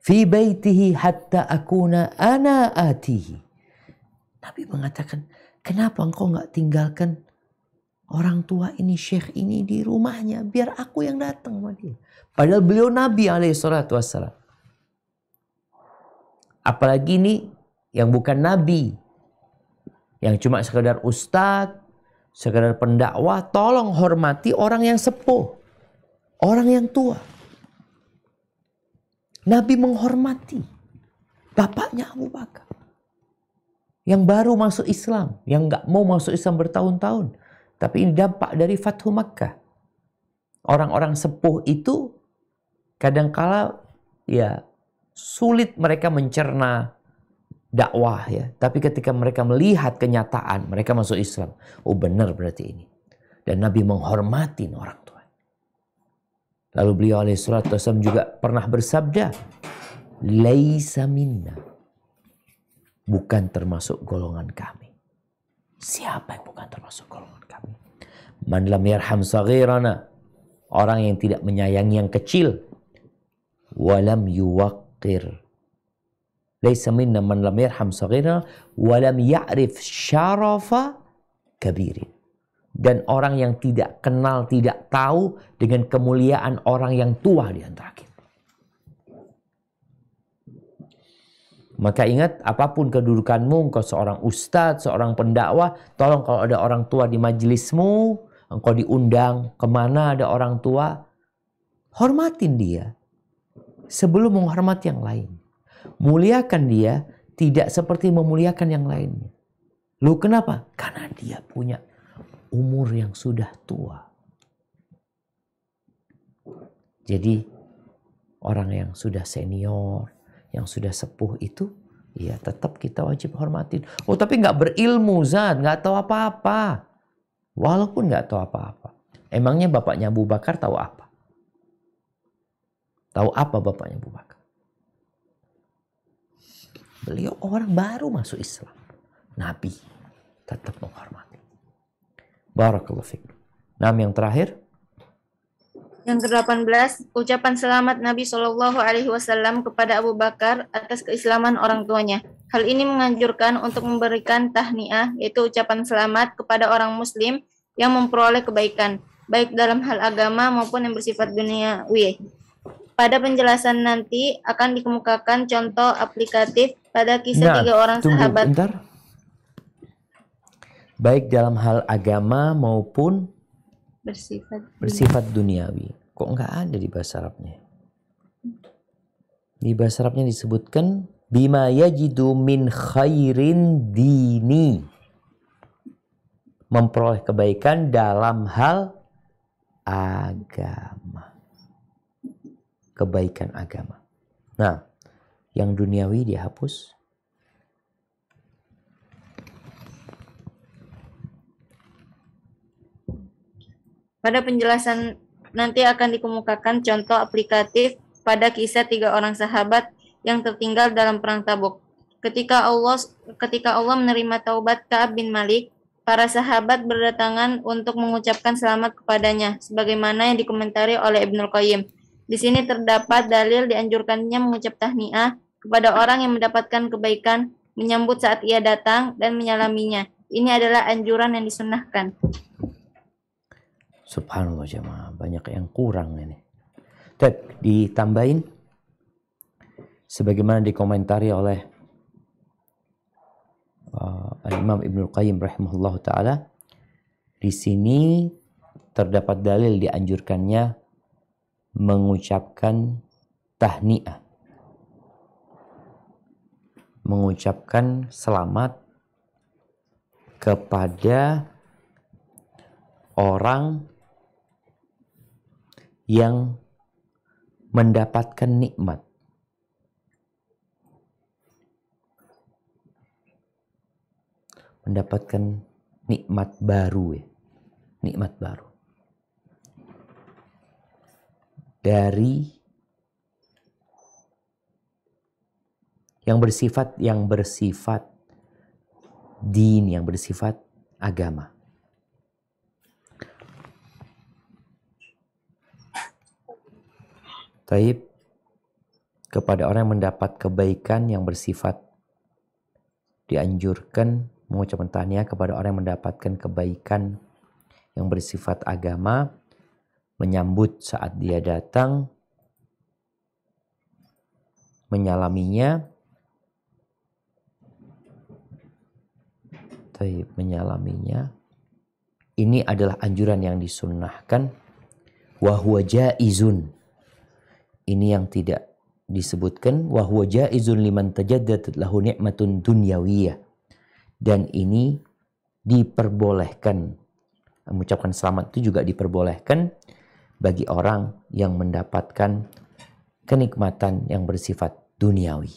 fi baitihi hatta akuna ana atihi. Nabi mengatakan, kenapa engkau nggak tinggalkan orang tua ini syekh ini di rumahnya biar aku yang datang sama Padahal beliau Nabi alaihi Apalagi ini yang bukan nabi, yang cuma sekedar ustadz, sekedar pendakwah, tolong hormati orang yang sepuh, orang yang tua. Nabi menghormati bapaknya Abu Bakar. Yang baru masuk Islam, yang gak mau masuk Islam bertahun-tahun. Tapi ini dampak dari Fathu Makkah. Orang-orang sepuh itu kadangkala ya sulit mereka mencerna dakwah ya. Tapi ketika mereka melihat kenyataan, mereka masuk Islam. Oh benar berarti ini. Dan Nabi menghormati orang tua. Lalu beliau oleh Surat wasallam juga pernah bersabda, "Laisa minna." Bukan termasuk golongan kami. Siapa yang bukan termasuk golongan kami? Man lam yarham sagirana. Orang yang tidak menyayangi yang kecil. Walam yuwak فقير ليس منا من لم يرحم صغيرنا ولم يعرف شرف كبير dan orang yang tidak kenal, tidak tahu dengan kemuliaan orang yang tua di antara kita. Maka ingat apapun kedudukanmu, engkau seorang ustadz, seorang pendakwah, tolong kalau ada orang tua di majelismu, engkau diundang kemana ada orang tua, hormatin dia sebelum menghormat yang lain. Muliakan dia tidak seperti memuliakan yang lainnya. Lu kenapa? Karena dia punya umur yang sudah tua. Jadi orang yang sudah senior, yang sudah sepuh itu ya tetap kita wajib hormatin. Oh tapi nggak berilmu Zat, nggak tahu apa-apa. Walaupun nggak tahu apa-apa. Emangnya bapaknya Abu Bakar tahu apa? Tahu apa bapaknya Abu Bakar? Beliau orang baru masuk Islam. Nabi tetap menghormati. Barakallahu fiqh. Nama yang terakhir. Yang ke-18, ucapan selamat Nabi Shallallahu Alaihi Wasallam kepada Abu Bakar atas keislaman orang tuanya. Hal ini menganjurkan untuk memberikan tahniah, yaitu ucapan selamat kepada orang Muslim yang memperoleh kebaikan, baik dalam hal agama maupun yang bersifat duniawi. Pada penjelasan nanti akan dikemukakan contoh aplikatif pada kisah nah, tiga orang tunggu, sahabat. Bentar. Baik dalam hal agama maupun bersifat bersifat duniawi. Kok nggak ada di bahasa Arabnya? Di bahasa Arabnya disebutkan bima yajidu min khairin dini memperoleh kebaikan dalam hal agama kebaikan agama. Nah, yang duniawi dihapus. Pada penjelasan nanti akan dikemukakan contoh aplikatif pada kisah tiga orang sahabat yang tertinggal dalam perang Tabuk. Ketika Allah ketika Allah menerima taubat Ka'ab bin Malik, para sahabat berdatangan untuk mengucapkan selamat kepadanya sebagaimana yang dikomentari oleh Ibnu Qayyim. Di sini terdapat dalil dianjurkannya mengucap tahniah kepada orang yang mendapatkan kebaikan, menyambut saat ia datang, dan menyalaminya. Ini adalah anjuran yang disunahkan. Subhanallah jemaah, banyak yang kurang ini. Tep, ditambahin sebagaimana dikomentari oleh uh, Imam Ibnu Qayyim rahimahullah taala di sini terdapat dalil dianjurkannya mengucapkan tahniah mengucapkan selamat kepada orang yang mendapatkan nikmat. Mendapatkan nikmat baru ya. Nikmat baru. dari yang bersifat yang bersifat din yang bersifat agama. Taib kepada orang yang mendapat kebaikan yang bersifat dianjurkan mengucapkan tahniah kepada orang yang mendapatkan kebaikan yang bersifat agama menyambut saat dia datang, menyalaminya, menyalaminya. Ini adalah anjuran yang disunnahkan. Wahuwa izun, Ini yang tidak disebutkan. Wahuwa izun liman tajaddat lahu ni'matun dunyawiyah. Dan ini diperbolehkan. Mengucapkan selamat itu juga diperbolehkan bagi orang yang mendapatkan kenikmatan yang bersifat duniawi.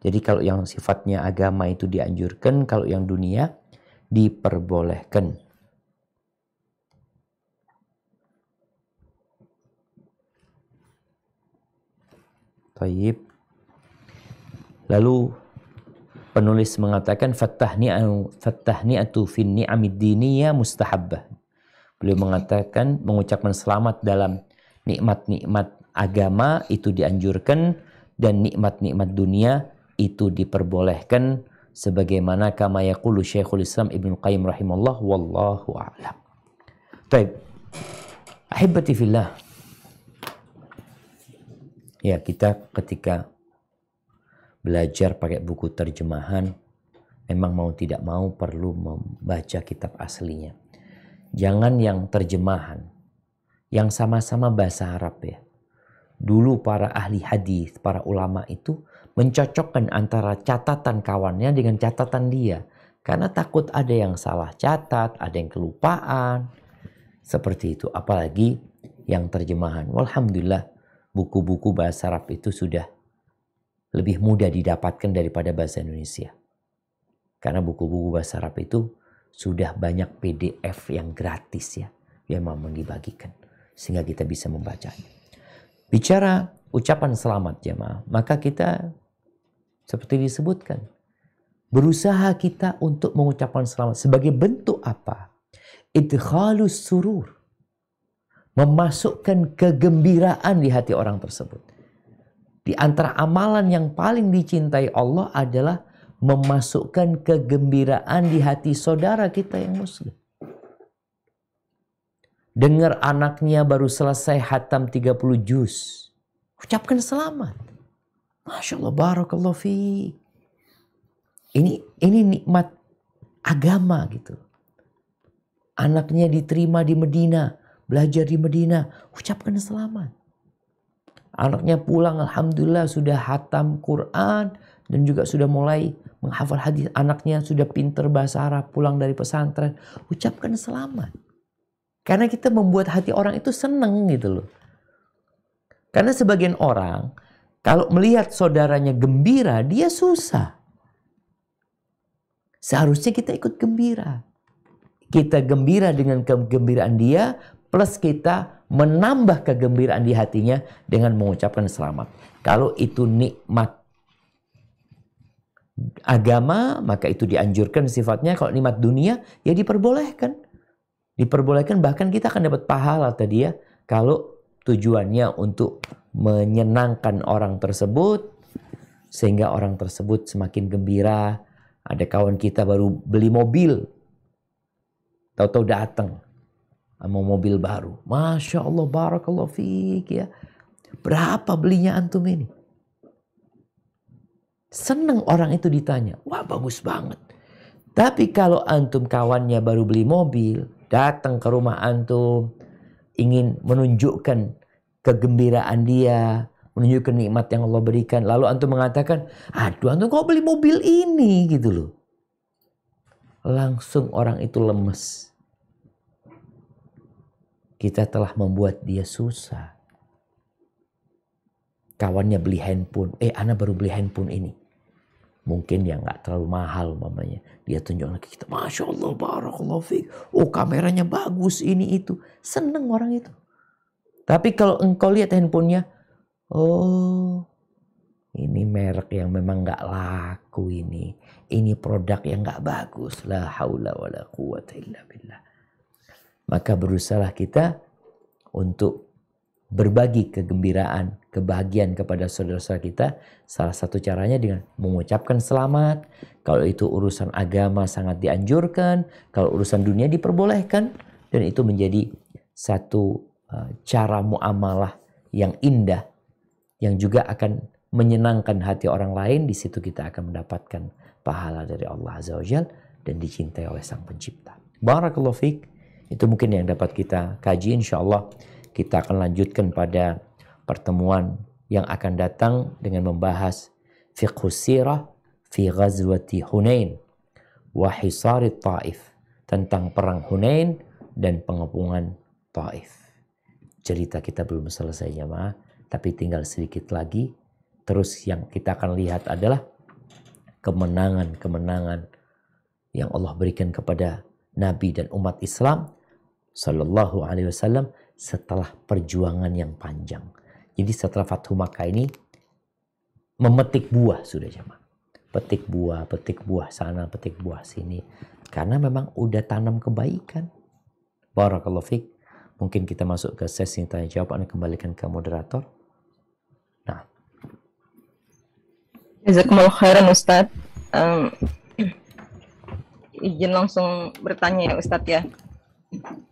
Jadi kalau yang sifatnya agama itu dianjurkan, kalau yang dunia diperbolehkan. Taib. Lalu penulis mengatakan fattahni'atu atau fin ni'amid diniyah mustahabbah. Beliau mengatakan mengucapkan selamat dalam nikmat-nikmat agama itu dianjurkan dan nikmat-nikmat dunia itu diperbolehkan sebagaimana kama yaqulu Syekhul Islam Ibnu Qayyim rahimahullah wallahu a'lam. Baik. Ahibati fillah. Ya, kita ketika belajar pakai buku terjemahan, memang mau tidak mau perlu membaca kitab aslinya. Jangan yang terjemahan, yang sama-sama bahasa Arab ya. Dulu para ahli hadis, para ulama itu mencocokkan antara catatan kawannya dengan catatan dia. Karena takut ada yang salah catat, ada yang kelupaan. Seperti itu, apalagi yang terjemahan. alhamdulillah buku-buku bahasa Arab itu sudah lebih mudah didapatkan daripada bahasa Indonesia. Karena buku-buku bahasa Arab itu sudah banyak PDF yang gratis ya, yang memang dibagikan. Sehingga kita bisa membacanya. Bicara ucapan selamat jemaah, maka kita seperti disebutkan, berusaha kita untuk mengucapkan selamat sebagai bentuk apa? Idkhalus surur. Memasukkan kegembiraan di hati orang tersebut. Di antara amalan yang paling dicintai Allah adalah memasukkan kegembiraan di hati saudara kita yang muslim. Dengar anaknya baru selesai hatam 30 juz. Ucapkan selamat. Masya Allah, barakallah fi. Ini, ini nikmat agama gitu. Anaknya diterima di Medina, belajar di Medina, ucapkan selamat. Anaknya pulang alhamdulillah sudah hatam Quran dan juga sudah mulai menghafal hadis. Anaknya sudah pinter bahasa Arab pulang dari pesantren. Ucapkan selamat. Karena kita membuat hati orang itu seneng gitu loh. Karena sebagian orang kalau melihat saudaranya gembira dia susah. Seharusnya kita ikut gembira. Kita gembira dengan kegembiraan dia, plus kita menambah kegembiraan di hatinya dengan mengucapkan selamat. Kalau itu nikmat agama, maka itu dianjurkan sifatnya. Kalau nikmat dunia, ya diperbolehkan. Diperbolehkan bahkan kita akan dapat pahala tadi ya. Kalau tujuannya untuk menyenangkan orang tersebut, sehingga orang tersebut semakin gembira. Ada kawan kita baru beli mobil, tahu-tahu datang mau mobil baru. Masya Allah, barakallah fiik ya. Berapa belinya antum ini? Seneng orang itu ditanya. Wah bagus banget. Tapi kalau antum kawannya baru beli mobil, datang ke rumah antum, ingin menunjukkan kegembiraan dia, menunjukkan nikmat yang Allah berikan. Lalu antum mengatakan, aduh antum kok beli mobil ini gitu loh. Langsung orang itu lemes. Kita telah membuat dia susah. Kawannya beli handphone. Eh, anak baru beli handphone ini. Mungkin yang nggak terlalu mahal mamanya. Dia tunjuk lagi kita. Masya Allah, Barakallah fiqh. Oh, kameranya bagus ini itu. Seneng orang itu. Tapi kalau engkau lihat handphonenya. Oh, ini merek yang memang nggak laku ini. Ini produk yang nggak bagus. La haula wa la quwata illa billah maka berusahalah kita untuk berbagi kegembiraan, kebahagiaan kepada saudara-saudara kita. Salah satu caranya dengan mengucapkan selamat. Kalau itu urusan agama sangat dianjurkan, kalau urusan dunia diperbolehkan dan itu menjadi satu eh, cara muamalah yang indah yang juga akan menyenangkan hati orang lain di situ kita akan mendapatkan pahala dari Allah Azza wa dan dicintai oleh Sang Pencipta. Barakallahu fiik. Itu mungkin yang dapat kita kaji insya Allah. Kita akan lanjutkan pada pertemuan yang akan datang dengan membahas fiqh sirah fi ghazwati Hunain wa hisari Taif tentang perang Hunain dan pengepungan Taif. Cerita kita belum selesai jemaah, tapi tinggal sedikit lagi. Terus yang kita akan lihat adalah kemenangan-kemenangan yang Allah berikan kepada Nabi dan umat Islam Shallallahu Alaihi Wasallam setelah perjuangan yang panjang. Jadi setelah Fathu Makkah ini memetik buah sudah jemaah. Petik buah, petik buah sana, petik buah sini. Karena memang udah tanam kebaikan. Barakallahu fiqh. Mungkin kita masuk ke sesi tanya jawab, Anda kembalikan ke moderator. Nah. Jazakumullah khairan Ustaz. Um, izin langsung bertanya ya Ustaz ya.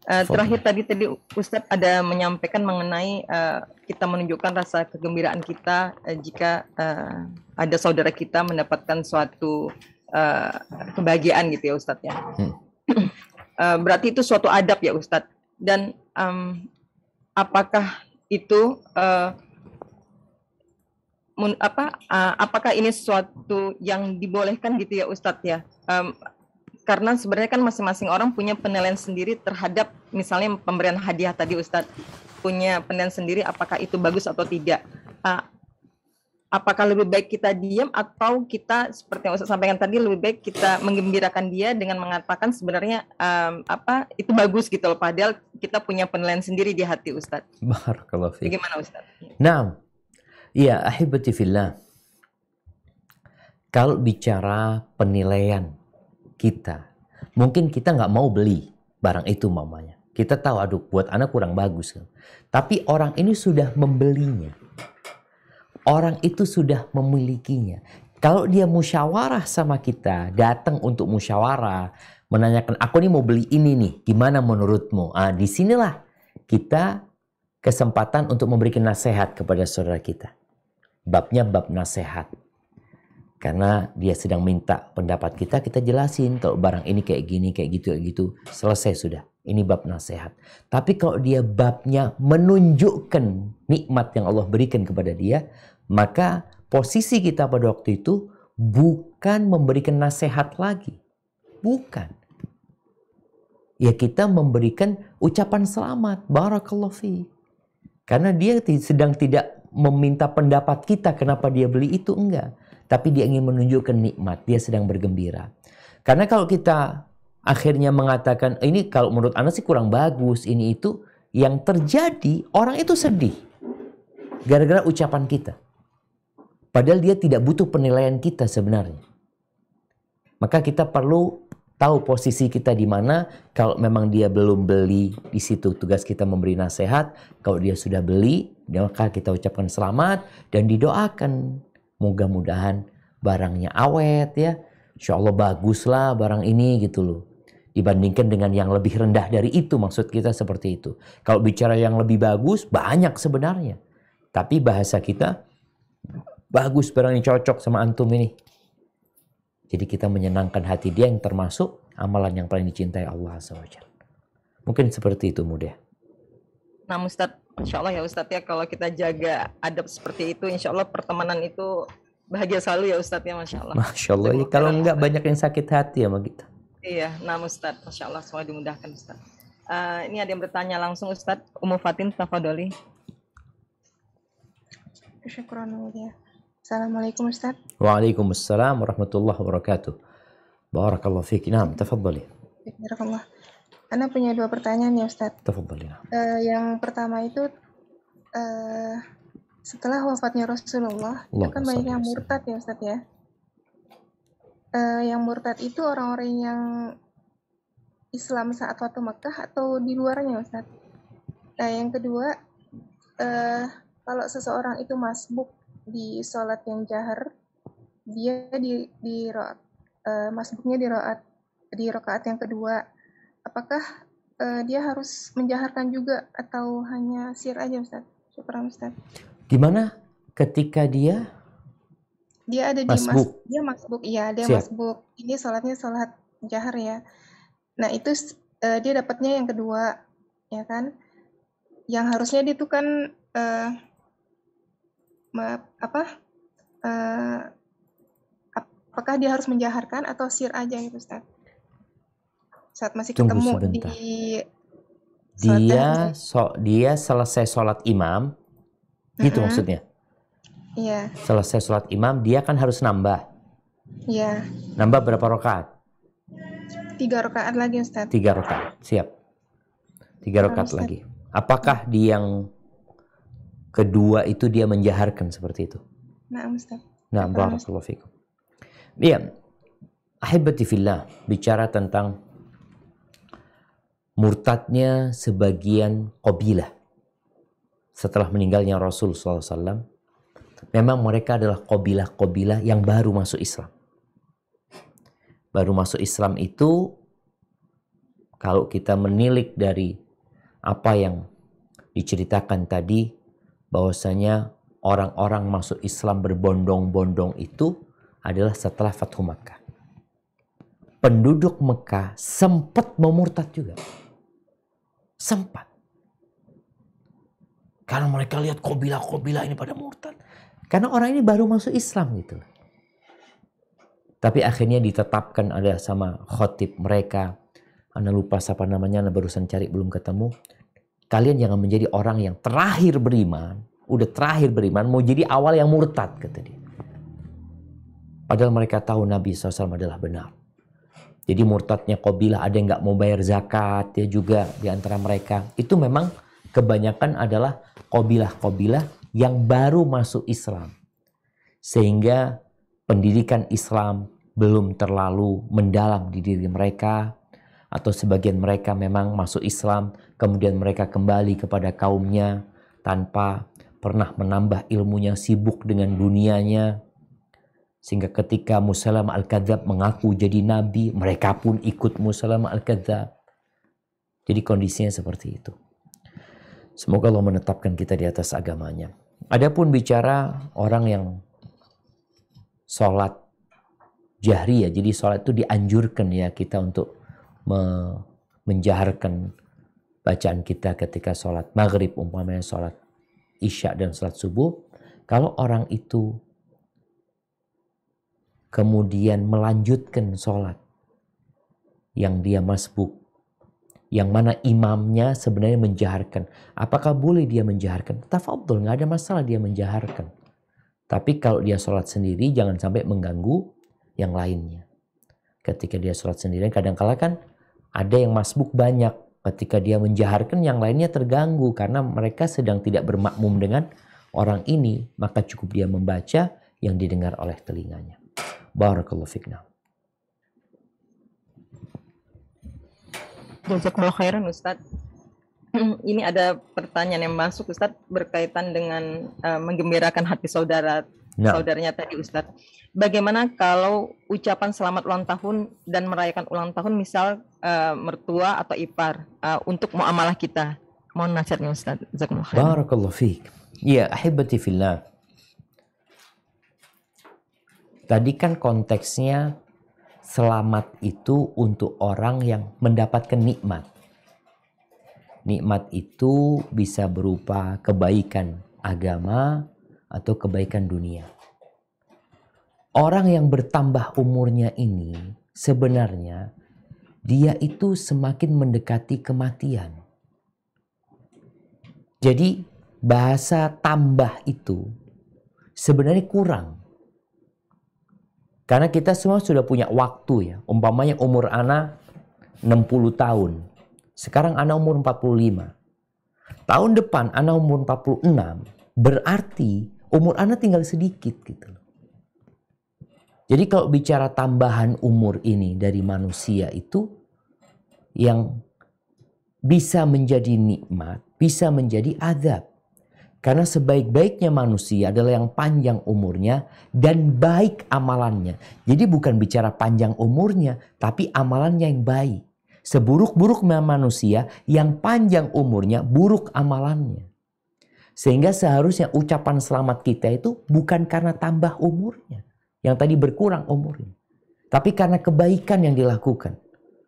Eh, terakhir tadi tadi Ustadz ada menyampaikan mengenai uh, kita menunjukkan rasa kegembiraan kita uh, jika uh, ada saudara kita mendapatkan suatu uh, kebahagiaan gitu ya Ustadz ya. Hmm. uh, berarti itu suatu adab ya Ustadz. Dan um, apakah itu uh, mun, apa uh, apakah ini suatu yang dibolehkan gitu ya Ustadz ya? Um, karena sebenarnya kan masing-masing orang punya penilaian sendiri terhadap misalnya pemberian hadiah tadi Ustadz punya penilaian sendiri apakah itu bagus atau tidak. Uh, apakah lebih baik kita diam atau kita seperti yang Ustadz sampaikan tadi lebih baik kita menggembirakan dia dengan mengatakan sebenarnya um, apa itu bagus gitu loh padahal kita punya penilaian sendiri di hati Ustadz. Barakallahu kalau. Bagaimana Ustadz? Nah, Ya, ahibati fillah. Kalau bicara penilaian kita. Mungkin kita nggak mau beli barang itu mamanya. Kita tahu, aduh buat anak kurang bagus. Tapi orang ini sudah membelinya. Orang itu sudah memilikinya. Kalau dia musyawarah sama kita, datang untuk musyawarah, menanyakan, aku ini mau beli ini nih, gimana menurutmu? Ah, disinilah kita kesempatan untuk memberikan nasihat kepada saudara kita. Babnya bab nasihat karena dia sedang minta pendapat kita, kita jelasin kalau barang ini kayak gini, kayak gitu, kayak gitu, selesai sudah. Ini bab nasihat. Tapi kalau dia babnya menunjukkan nikmat yang Allah berikan kepada dia, maka posisi kita pada waktu itu bukan memberikan nasihat lagi. Bukan. Ya kita memberikan ucapan selamat, barakallahu fi. Karena dia sedang tidak meminta pendapat kita kenapa dia beli itu enggak tapi dia ingin menunjukkan nikmat, dia sedang bergembira. Karena kalau kita akhirnya mengatakan ini kalau menurut Anda sih kurang bagus, ini itu yang terjadi orang itu sedih gara-gara ucapan kita. Padahal dia tidak butuh penilaian kita sebenarnya. Maka kita perlu tahu posisi kita di mana. Kalau memang dia belum beli, di situ tugas kita memberi nasihat. Kalau dia sudah beli, maka kita ucapkan selamat dan didoakan. Moga mudahan barangnya awet ya. Insya Allah lah barang ini gitu loh. Dibandingkan dengan yang lebih rendah dari itu maksud kita seperti itu. Kalau bicara yang lebih bagus banyak sebenarnya. Tapi bahasa kita bagus barang yang cocok sama antum ini. Jadi kita menyenangkan hati dia yang termasuk amalan yang paling dicintai Allah SWT. Mungkin seperti itu mudah. Nah Ustadz, Insya Allah ya Ustadz ya kalau kita jaga adab seperti itu, Insya Allah pertemanan itu bahagia selalu ya Ustadz ya Masya Allah. Masya Allah, ya, kalau enggak banyak yang sakit hati sama ya, kita. Iya, nah Ustadz, Masya Allah semua dimudahkan Ustadz. Uh, ini ada yang bertanya langsung Ustadz, Umu Fatin Tafadoli. Assalamualaikum Ustaz. Waalaikumsalam warahmatullahi wabarakatuh. Barakallahu fiik. Naam, tafadhali. Barakallah. Ana punya dua pertanyaan ya Ustadz. Tafadhali. Uh, eh, yang pertama itu uh, setelah wafatnya Rasulullah, iya, itu kan banyak yang murtad ya Ustaz ya. Uh, yang murtad itu orang-orang yang Islam saat waktu Mekah atau di luarnya Ustaz. Nah yang kedua, uh, kalau seseorang itu masbuk di sholat yang jahar, dia di di masbuknya di roat di rokaat yang kedua apakah uh, dia harus menjaharkan juga atau hanya sir aja Ustaz? Syukran Ustaz. Gimana ketika dia dia ada di masbuk. mas dia masbuk iya dia Siap. masbuk ini sholatnya sholat jahar ya nah itu uh, dia dapatnya yang kedua ya kan yang harusnya dia itu kan uh, apa uh, apakah dia harus menjaharkan atau sir aja gitu Ustaz? saat masih Tunggu ketemu sebentar. di dia so, dia selesai sholat imam gitu maksudnya Iya. Yeah. Selesai sholat imam, dia kan harus nambah. Iya. Yeah. Nambah berapa rakaat? Tiga rakaat lagi, ustadz. Tiga rakaat, siap. Tiga iya, rakaat lagi. Apakah di yang kedua itu dia menjaharkan seperti itu? Nah, ustadz. Nah, barakallahu fikum. Iya. Ahibati fillah, bicara tentang murtadnya sebagian kabilah. setelah meninggalnya Rasul SAW, memang mereka adalah kabilah-kabilah yang baru masuk Islam. Baru masuk Islam itu, kalau kita menilik dari apa yang diceritakan tadi, bahwasanya orang-orang masuk Islam berbondong-bondong itu adalah setelah Fathu Makkah. Penduduk Mekah sempat memurtad juga sempat. Karena mereka lihat kobila-kobila ini pada murtad. Karena orang ini baru masuk Islam gitu. Tapi akhirnya ditetapkan ada sama khotib mereka. Anda lupa siapa namanya, Anda barusan cari belum ketemu. Kalian jangan menjadi orang yang terakhir beriman, udah terakhir beriman, mau jadi awal yang murtad, kata dia. Padahal mereka tahu Nabi SAW adalah benar. Jadi murtadnya kabilah ada yang nggak mau bayar zakat ya juga di antara mereka. Itu memang kebanyakan adalah kabilah-kabilah yang baru masuk Islam. Sehingga pendidikan Islam belum terlalu mendalam di diri mereka atau sebagian mereka memang masuk Islam kemudian mereka kembali kepada kaumnya tanpa pernah menambah ilmunya sibuk dengan dunianya sehingga ketika Musalam Al-Kadzab mengaku jadi nabi, mereka pun ikut Musalam Al-Kadzab. Jadi kondisinya seperti itu. Semoga Allah menetapkan kita di atas agamanya. Adapun bicara orang yang sholat jahriyah, jadi sholat itu dianjurkan ya kita untuk me menjaharkan bacaan kita ketika sholat maghrib, umpamanya sholat isya dan sholat subuh. Kalau orang itu kemudian melanjutkan sholat yang dia masbuk, yang mana imamnya sebenarnya menjaharkan. Apakah boleh dia menjaharkan? Tafadhol, nggak ada masalah dia menjaharkan. Tapi kalau dia sholat sendiri, jangan sampai mengganggu yang lainnya. Ketika dia sholat sendiri, kadang-kala kan ada yang masbuk banyak. Ketika dia menjaharkan, yang lainnya terganggu karena mereka sedang tidak bermakmum dengan orang ini. Maka cukup dia membaca yang didengar oleh telinganya. Barakallahu fikna. Jazakallahu khairan Ustadz. Ini ada pertanyaan yang masuk Ustadz berkaitan dengan uh, menggembirakan hati saudara nah. saudaranya tadi Ustadz. Bagaimana kalau ucapan selamat ulang tahun dan merayakan ulang tahun misal uh, mertua atau ipar uh, untuk muamalah kita? Mohon nasihatnya Ustadz. Jazakallahu khairan. Barakallahu fiik. Ya, ahibati fillah. Tadi kan konteksnya selamat itu untuk orang yang mendapatkan nikmat. Nikmat itu bisa berupa kebaikan agama atau kebaikan dunia. Orang yang bertambah umurnya ini sebenarnya dia itu semakin mendekati kematian. Jadi bahasa tambah itu sebenarnya kurang karena kita semua sudah punya waktu ya. Umpamanya umur anak 60 tahun. Sekarang anak umur 45. Tahun depan anak umur 46. Berarti umur anak tinggal sedikit gitu loh. Jadi kalau bicara tambahan umur ini dari manusia itu yang bisa menjadi nikmat, bisa menjadi adab. Karena sebaik-baiknya manusia adalah yang panjang umurnya dan baik amalannya. Jadi bukan bicara panjang umurnya, tapi amalannya yang baik. seburuk buruknya manusia yang panjang umurnya, buruk amalannya. Sehingga seharusnya ucapan selamat kita itu bukan karena tambah umurnya. Yang tadi berkurang umurnya. Tapi karena kebaikan yang dilakukan.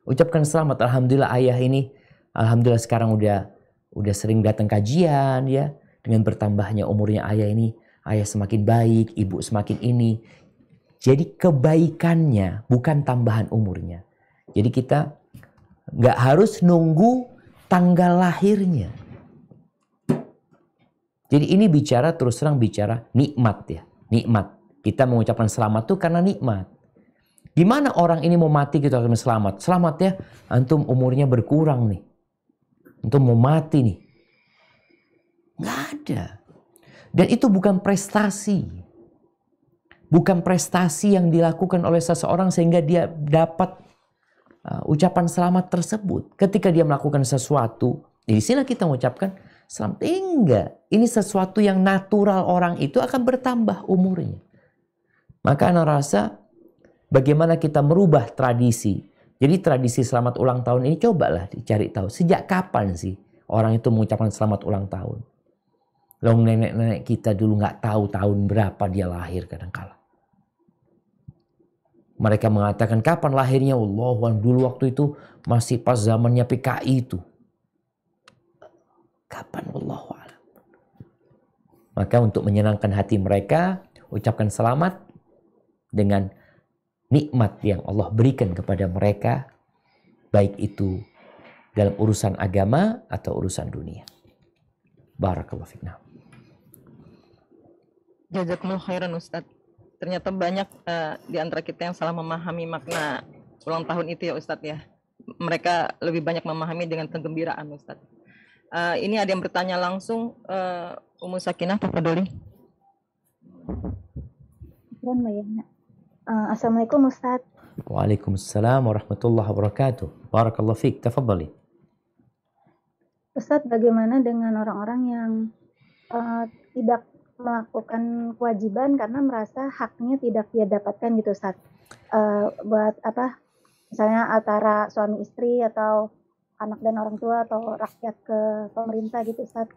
Ucapkan selamat, Alhamdulillah ayah ini. Alhamdulillah sekarang udah udah sering datang kajian ya dengan bertambahnya umurnya ayah ini, ayah semakin baik, ibu semakin ini. Jadi kebaikannya bukan tambahan umurnya. Jadi kita nggak harus nunggu tanggal lahirnya. Jadi ini bicara terus terang bicara nikmat ya, nikmat. Kita mengucapkan selamat tuh karena nikmat. Gimana orang ini mau mati kita gitu, akan selamat? Selamat ya, antum umurnya berkurang nih. Antum mau mati nih. Nggak ada. Dan itu bukan prestasi. Bukan prestasi yang dilakukan oleh seseorang sehingga dia dapat uh, ucapan selamat tersebut. Ketika dia melakukan sesuatu, di sini kita mengucapkan selamat. Enggak. Ini sesuatu yang natural orang itu akan bertambah umurnya. Maka anak rasa bagaimana kita merubah tradisi. Jadi tradisi selamat ulang tahun ini cobalah dicari tahu. Sejak kapan sih orang itu mengucapkan selamat ulang tahun? Long nenek-nenek kita dulu nggak tahu tahun berapa dia lahir kadangkala. Mereka mengatakan kapan lahirnya Allah dulu waktu itu masih pas zamannya PKI itu. Kapan Allah Maka untuk menyenangkan hati mereka, ucapkan selamat dengan nikmat yang Allah berikan kepada mereka, baik itu dalam urusan agama atau urusan dunia. Barakallahu fikum. Nah. Jazakumul khairan Ustaz. Ternyata banyak uh, di antara kita yang salah memahami makna ulang tahun itu ya Ustaz ya. Mereka lebih banyak memahami dengan kegembiraan Ustaz. Uh, eh, ini ada yang bertanya langsung uh, eh, Umu Sakinah Doli. Assalamualaikum Ustaz. Waalaikumsalam warahmatullahi wabarakatuh. Barakallahu fiik. Tafadhali. Ustaz, bagaimana dengan orang-orang yang uh, tidak melakukan kewajiban karena merasa haknya tidak dia dapatkan gitu saat uh, eh, buat apa misalnya antara suami istri atau anak dan orang tua atau rakyat ke pemerintah gitu saat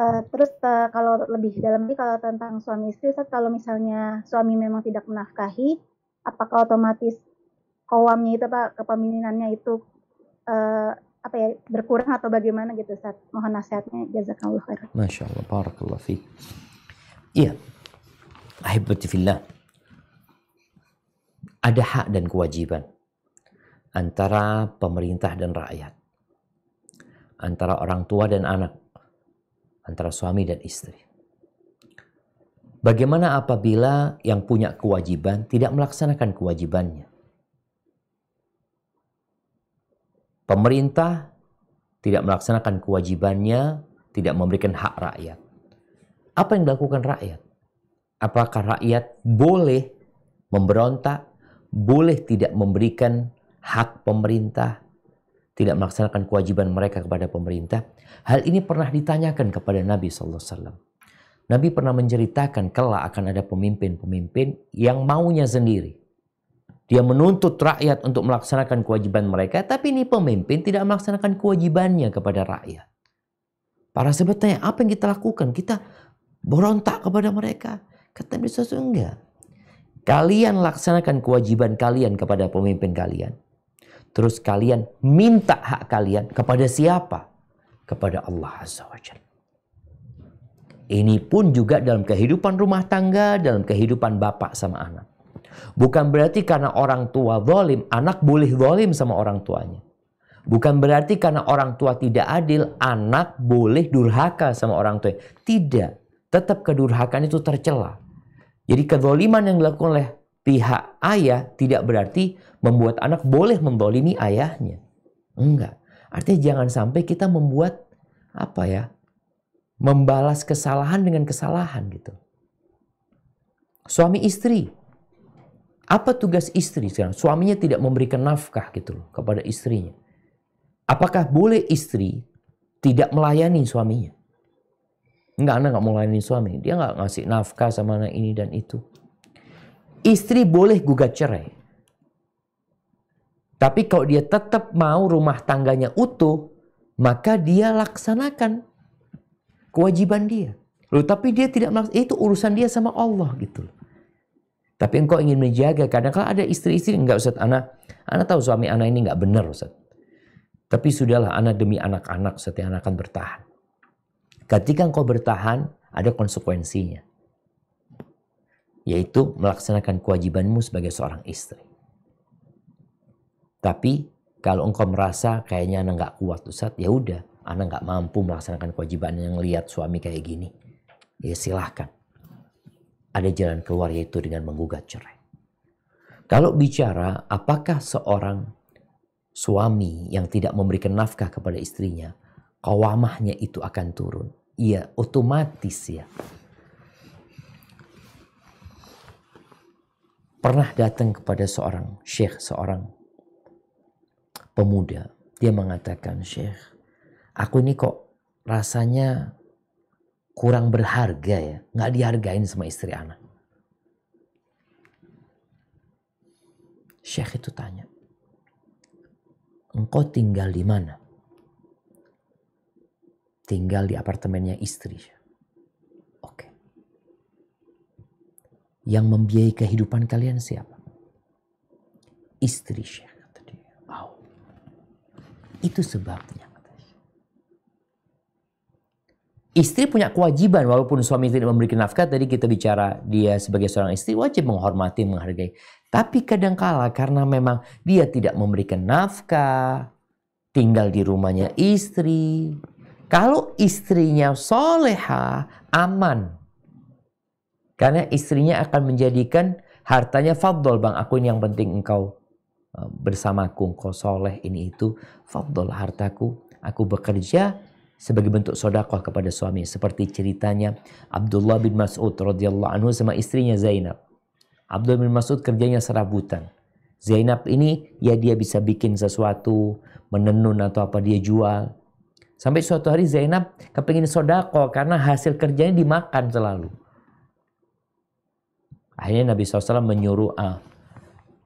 uh, eh, terus uh, kalau lebih dalam lagi kalau tentang suami istri saat kalau misalnya suami memang tidak menafkahi apakah otomatis kowamnya itu pak kepemimpinannya itu uh, apa ya berkurang atau bagaimana gitu saat mohon nasihatnya jazakallah khairan. Masya Allah, barakallah fiqh. Iya. Ahibbati fillah. Ada hak dan kewajiban antara pemerintah dan rakyat. Antara orang tua dan anak. Antara suami dan istri. Bagaimana apabila yang punya kewajiban tidak melaksanakan kewajibannya? Pemerintah tidak melaksanakan kewajibannya, tidak memberikan hak rakyat apa yang dilakukan rakyat? Apakah rakyat boleh memberontak, boleh tidak memberikan hak pemerintah, tidak melaksanakan kewajiban mereka kepada pemerintah? Hal ini pernah ditanyakan kepada Nabi saw Nabi pernah menceritakan kelak akan ada pemimpin-pemimpin yang maunya sendiri. Dia menuntut rakyat untuk melaksanakan kewajiban mereka, tapi ini pemimpin tidak melaksanakan kewajibannya kepada rakyat. Para sahabat apa yang kita lakukan? Kita berontak kepada mereka. Kata Nabi SAW, enggak. Kalian laksanakan kewajiban kalian kepada pemimpin kalian. Terus kalian minta hak kalian kepada siapa? Kepada Allah Azza wa Ini pun juga dalam kehidupan rumah tangga, dalam kehidupan bapak sama anak. Bukan berarti karena orang tua zalim, anak boleh zalim sama orang tuanya. Bukan berarti karena orang tua tidak adil, anak boleh durhaka sama orang tua. Tidak tetap kedurhakan itu tercela. Jadi kedoliman yang dilakukan oleh pihak ayah tidak berarti membuat anak boleh mendolimi ayahnya. Enggak. Artinya jangan sampai kita membuat apa ya? Membalas kesalahan dengan kesalahan gitu. Suami istri. Apa tugas istri sekarang? Suaminya tidak memberikan nafkah gitu loh kepada istrinya. Apakah boleh istri tidak melayani suaminya? Enggak, anak nggak melayani suami. Dia nggak ngasih nafkah sama anak ini dan itu. Istri boleh gugat cerai. Tapi kalau dia tetap mau rumah tangganya utuh, maka dia laksanakan kewajiban dia. Loh, tapi dia tidak melaksanakan, itu urusan dia sama Allah gitu Tapi engkau ingin menjaga, kadang kalau ada istri-istri, enggak usah anak, anak tahu suami anak ini enggak benar Ustaz. Tapi sudahlah, anak demi anak-anak, setia anak akan bertahan. Ketika engkau bertahan, ada konsekuensinya. Yaitu melaksanakan kewajibanmu sebagai seorang istri. Tapi kalau engkau merasa kayaknya anak nggak kuat saat, ya udah, anak nggak mampu melaksanakan kewajiban yang lihat suami kayak gini. Ya silahkan. Ada jalan keluar yaitu dengan menggugat cerai. Kalau bicara apakah seorang suami yang tidak memberikan nafkah kepada istrinya kawamahnya itu akan turun. Iya, otomatis ya. Pernah datang kepada seorang syekh, seorang pemuda. Dia mengatakan, Syekh, aku ini kok rasanya kurang berharga ya. Nggak dihargain sama istri anak. Syekh itu tanya, engkau tinggal di mana? tinggal di apartemennya istri. Oke. Yang membiayai kehidupan kalian siapa? Istri Syekh Wow. Itu sebabnya. Istri punya kewajiban walaupun suami tidak memberikan nafkah. Tadi kita bicara dia sebagai seorang istri wajib menghormati, menghargai. Tapi kadangkala karena memang dia tidak memberikan nafkah, tinggal di rumahnya istri, kalau istrinya soleha, aman. Karena istrinya akan menjadikan hartanya fadl Bang, aku ini yang penting engkau e, bersamaku, engkau soleh ini itu. Fadol hartaku, aku bekerja sebagai bentuk sodakoh kepada suami. Seperti ceritanya Abdullah bin Mas'ud radhiyallahu anhu sama istrinya Zainab. Abdullah bin Mas'ud kerjanya serabutan. Zainab ini ya dia bisa bikin sesuatu, menenun atau apa dia jual. Sampai suatu hari Zainab kepingin sodako karena hasil kerjanya dimakan selalu. Akhirnya Nabi SAW menyuruh ah,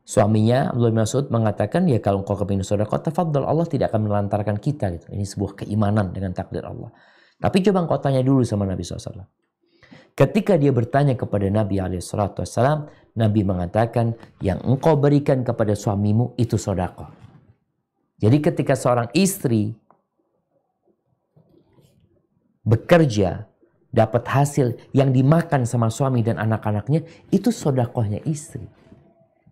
suaminya Abdul Mas'ud mengatakan ya kalau engkau kepingin sodako tafadhol Allah tidak akan melantarkan kita gitu. Ini sebuah keimanan dengan takdir Allah. Tapi coba engkau tanya dulu sama Nabi SAW. Ketika dia bertanya kepada Nabi SAW, Nabi mengatakan yang engkau berikan kepada suamimu itu sodako. Jadi ketika seorang istri bekerja, dapat hasil yang dimakan sama suami dan anak-anaknya, itu sodakohnya istri.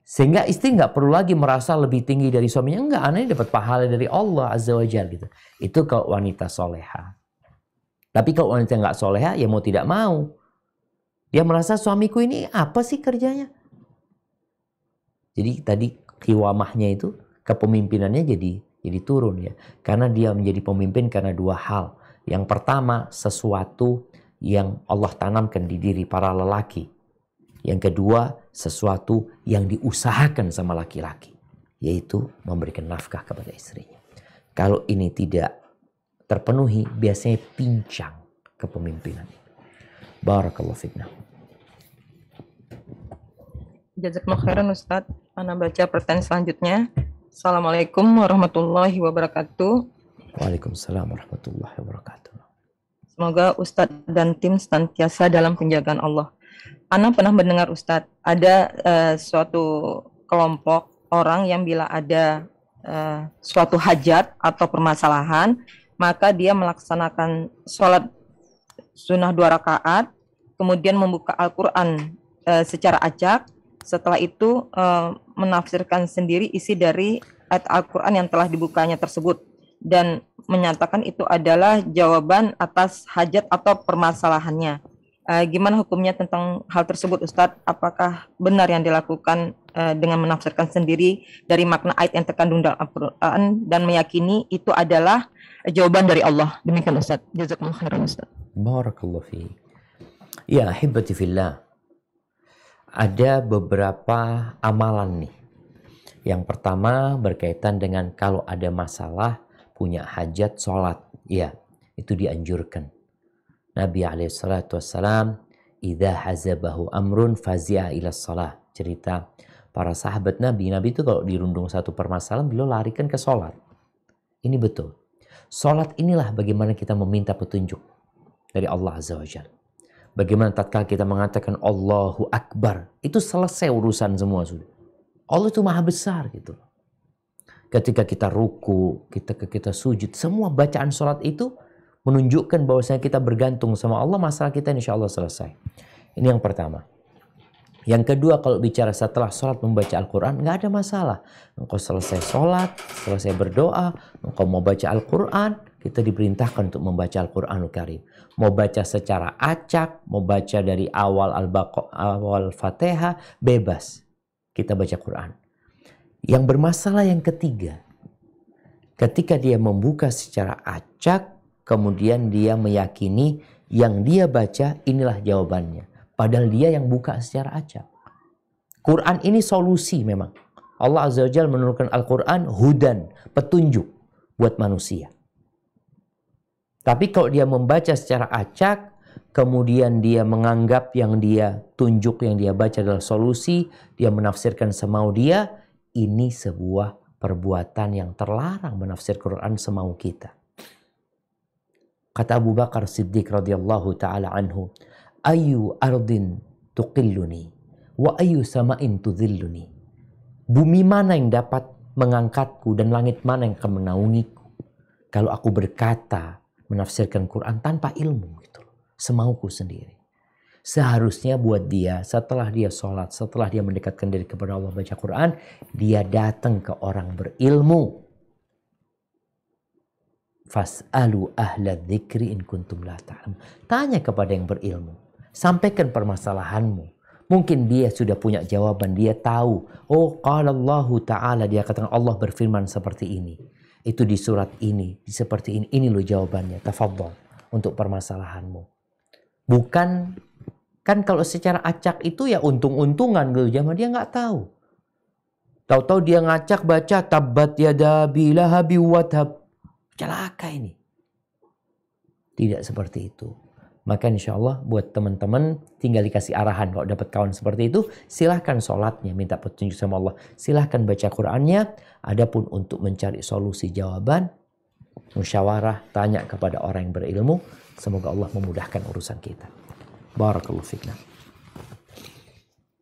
Sehingga istri nggak perlu lagi merasa lebih tinggi dari suaminya. Enggak, anaknya dapat pahala dari Allah Azza wa Jal, gitu. Itu kalau wanita soleha. Tapi kalau wanita nggak soleha, ya mau tidak mau. Dia merasa suamiku ini apa sih kerjanya? Jadi tadi kiwamahnya itu kepemimpinannya jadi jadi turun ya. Karena dia menjadi pemimpin karena dua hal. Yang pertama, sesuatu yang Allah tanamkan di diri para lelaki. Yang kedua, sesuatu yang diusahakan sama laki-laki, yaitu memberikan nafkah kepada istrinya. Kalau ini tidak terpenuhi, biasanya pincang kepemimpinan. Barakallahu fitnah. Jazakallah khairan Ustaz. Ana baca pertanyaan selanjutnya. Assalamualaikum warahmatullahi wabarakatuh. Waalaikumsalam warahmatullahi wabarakatuh. Semoga Ustadz dan tim senantiasa dalam penjagaan Allah. Ana pernah mendengar Ustadz, ada uh, suatu kelompok orang yang bila ada uh, suatu hajat atau permasalahan, maka dia melaksanakan sholat sunnah dua rakaat, kemudian membuka Al-Quran uh, secara acak, setelah itu uh, menafsirkan sendiri isi dari ayat Al-Quran yang telah dibukanya tersebut dan menyatakan itu adalah jawaban atas hajat atau permasalahannya. Uh, gimana hukumnya tentang hal tersebut, Ustadz? Apakah benar yang dilakukan uh, dengan menafsirkan sendiri dari makna ayat yang terkandung dalam Al-Quran dan meyakini itu adalah jawaban dari Allah? Demikian Ustadz. Jazakumullah khairan Ustadz. Barakallahu fi. Ya, hibati fillah. Ada beberapa amalan nih. Yang pertama berkaitan dengan kalau ada masalah punya hajat sholat. Ya, itu dianjurkan. Nabi SAW, idha hazabahu amrun fazia ila salah. Cerita para sahabat Nabi. Nabi itu kalau dirundung satu permasalahan, beliau larikan ke sholat. Ini betul. Sholat inilah bagaimana kita meminta petunjuk dari Allah Azza wa Jal. Bagaimana tatkala kita mengatakan Allahu Akbar, itu selesai urusan semua sudah. Allah itu maha besar gitu ketika kita ruku, kita ke kita sujud, semua bacaan sholat itu menunjukkan bahwasanya kita bergantung sama Allah, masalah kita insya Allah selesai. Ini yang pertama. Yang kedua kalau bicara setelah sholat membaca Al-Quran nggak ada masalah. Engkau selesai sholat, selesai berdoa, engkau mau baca Al-Quran, kita diperintahkan untuk membaca al quran Karim. Mau baca secara acak, mau baca dari awal Al-Fatihah, bebas. Kita baca Quran. Yang bermasalah yang ketiga, ketika dia membuka secara acak, kemudian dia meyakini yang dia baca inilah jawabannya. Padahal dia yang buka secara acak. Quran ini solusi memang. Allah Azza wa Jalla menurunkan Al-Quran hudan, petunjuk buat manusia. Tapi kalau dia membaca secara acak, kemudian dia menganggap yang dia tunjuk, yang dia baca adalah solusi, dia menafsirkan semau dia, ini sebuah perbuatan yang terlarang menafsir Quran semau kita. Kata Abu Bakar Siddiq radhiyallahu taala anhu, "Ayu ardin tuqilluni wa ayu sama'in tudhilluni." Bumi mana yang dapat mengangkatku dan langit mana yang akan menaungiku? Kalau aku berkata menafsirkan Quran tanpa ilmu gitu semauku sendiri seharusnya buat dia setelah dia sholat, setelah dia mendekatkan diri kepada Allah baca Quran, dia datang ke orang berilmu. Fas'alu ahla dzikri in kuntum la ta'lam. Tanya kepada yang berilmu. Sampaikan permasalahanmu. Mungkin dia sudah punya jawaban, dia tahu. Oh, qala Allah Ta'ala, dia katakan Allah berfirman seperti ini. Itu di surat ini, seperti ini. Ini loh jawabannya, tafadol untuk permasalahanmu. Bukan Kan kalau secara acak itu ya untung-untungan gitu. Zaman ya, dia nggak tahu. Tahu-tahu dia ngacak baca tabat ya dabilah habi wathab. Celaka ini. Tidak seperti itu. Maka insya Allah buat teman-teman tinggal dikasih arahan. Kalau dapat kawan seperti itu silahkan sholatnya minta petunjuk sama Allah. Silahkan baca Qurannya. Adapun untuk mencari solusi jawaban musyawarah, tanya kepada orang yang berilmu. Semoga Allah memudahkan urusan kita. Barakallahu fiqna.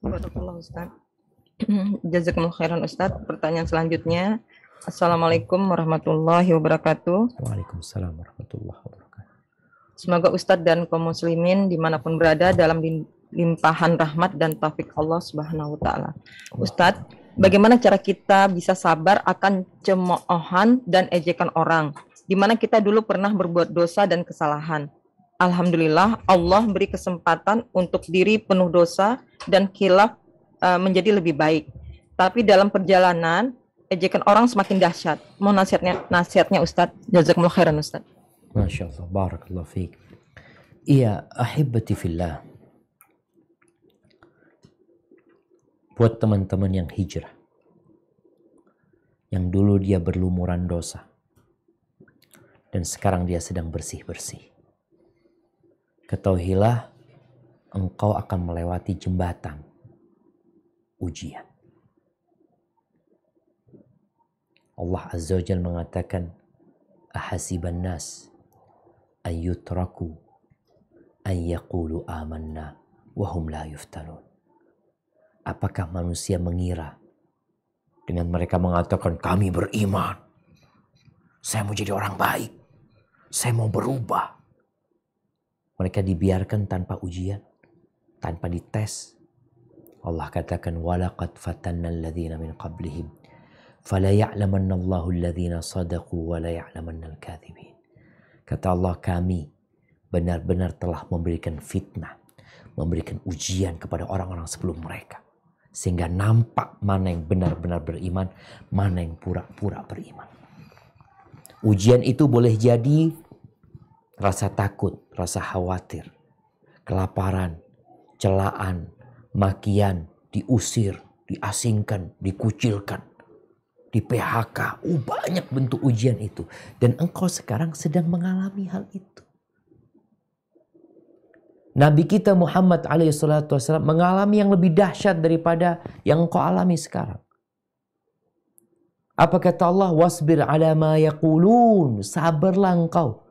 Barakallahu Ustaz. Jazakumullah khairan Ustaz. Pertanyaan selanjutnya. Assalamualaikum warahmatullahi wabarakatuh. Waalaikumsalam warahmatullahi wabarakatuh. Semoga Ustadz dan kaum muslimin dimanapun berada dalam limpahan rahmat dan taufik Allah Subhanahu wa taala. Ustadz, bagaimana cara kita bisa sabar akan cemoohan dan ejekan orang? Di mana kita dulu pernah berbuat dosa dan kesalahan. Alhamdulillah Allah beri kesempatan untuk diri penuh dosa dan khilaf uh, menjadi lebih baik. Tapi dalam perjalanan ejekan orang semakin dahsyat. Mau nasihatnya nasihatnya Ustaz. Jazakumullah khairan Ustaz. Masya Allah. Barakallah fiik. Iya, ahibati fillah. Buat teman-teman yang hijrah. Yang dulu dia berlumuran dosa. Dan sekarang dia sedang bersih-bersih ketahuilah engkau akan melewati jembatan ujian. Allah Azza wa Jal mengatakan, Ahasiban nas an yutraku an yaqulu amanna wahum la yuftanun. Apakah manusia mengira dengan mereka mengatakan kami beriman. Saya mau jadi orang baik. Saya mau berubah. Mereka dibiarkan tanpa ujian, tanpa dites. Allah katakan, وَلَقَدْ فَتَنَّا الَّذِينَ مِنْ قَبْلِهِمْ فَلَا يَعْلَمَنَّ اللَّهُ الَّذِينَ صَدَقُوا وَلَا يَعْلَمَنَّ الْكَاذِبِينَ Kata Allah, kami benar-benar telah memberikan fitnah, memberikan ujian kepada orang-orang sebelum mereka. Sehingga nampak mana yang benar-benar beriman, mana yang pura-pura beriman. Ujian itu boleh jadi rasa takut, rasa khawatir, kelaparan, celaan, makian, diusir, diasingkan, dikucilkan, di PHK. Uh, banyak bentuk ujian itu. Dan engkau sekarang sedang mengalami hal itu. Nabi kita Muhammad alaihissalam mengalami yang lebih dahsyat daripada yang engkau alami sekarang. Apa kata Allah? Wasbir ala ma yaqulun. Sabarlah engkau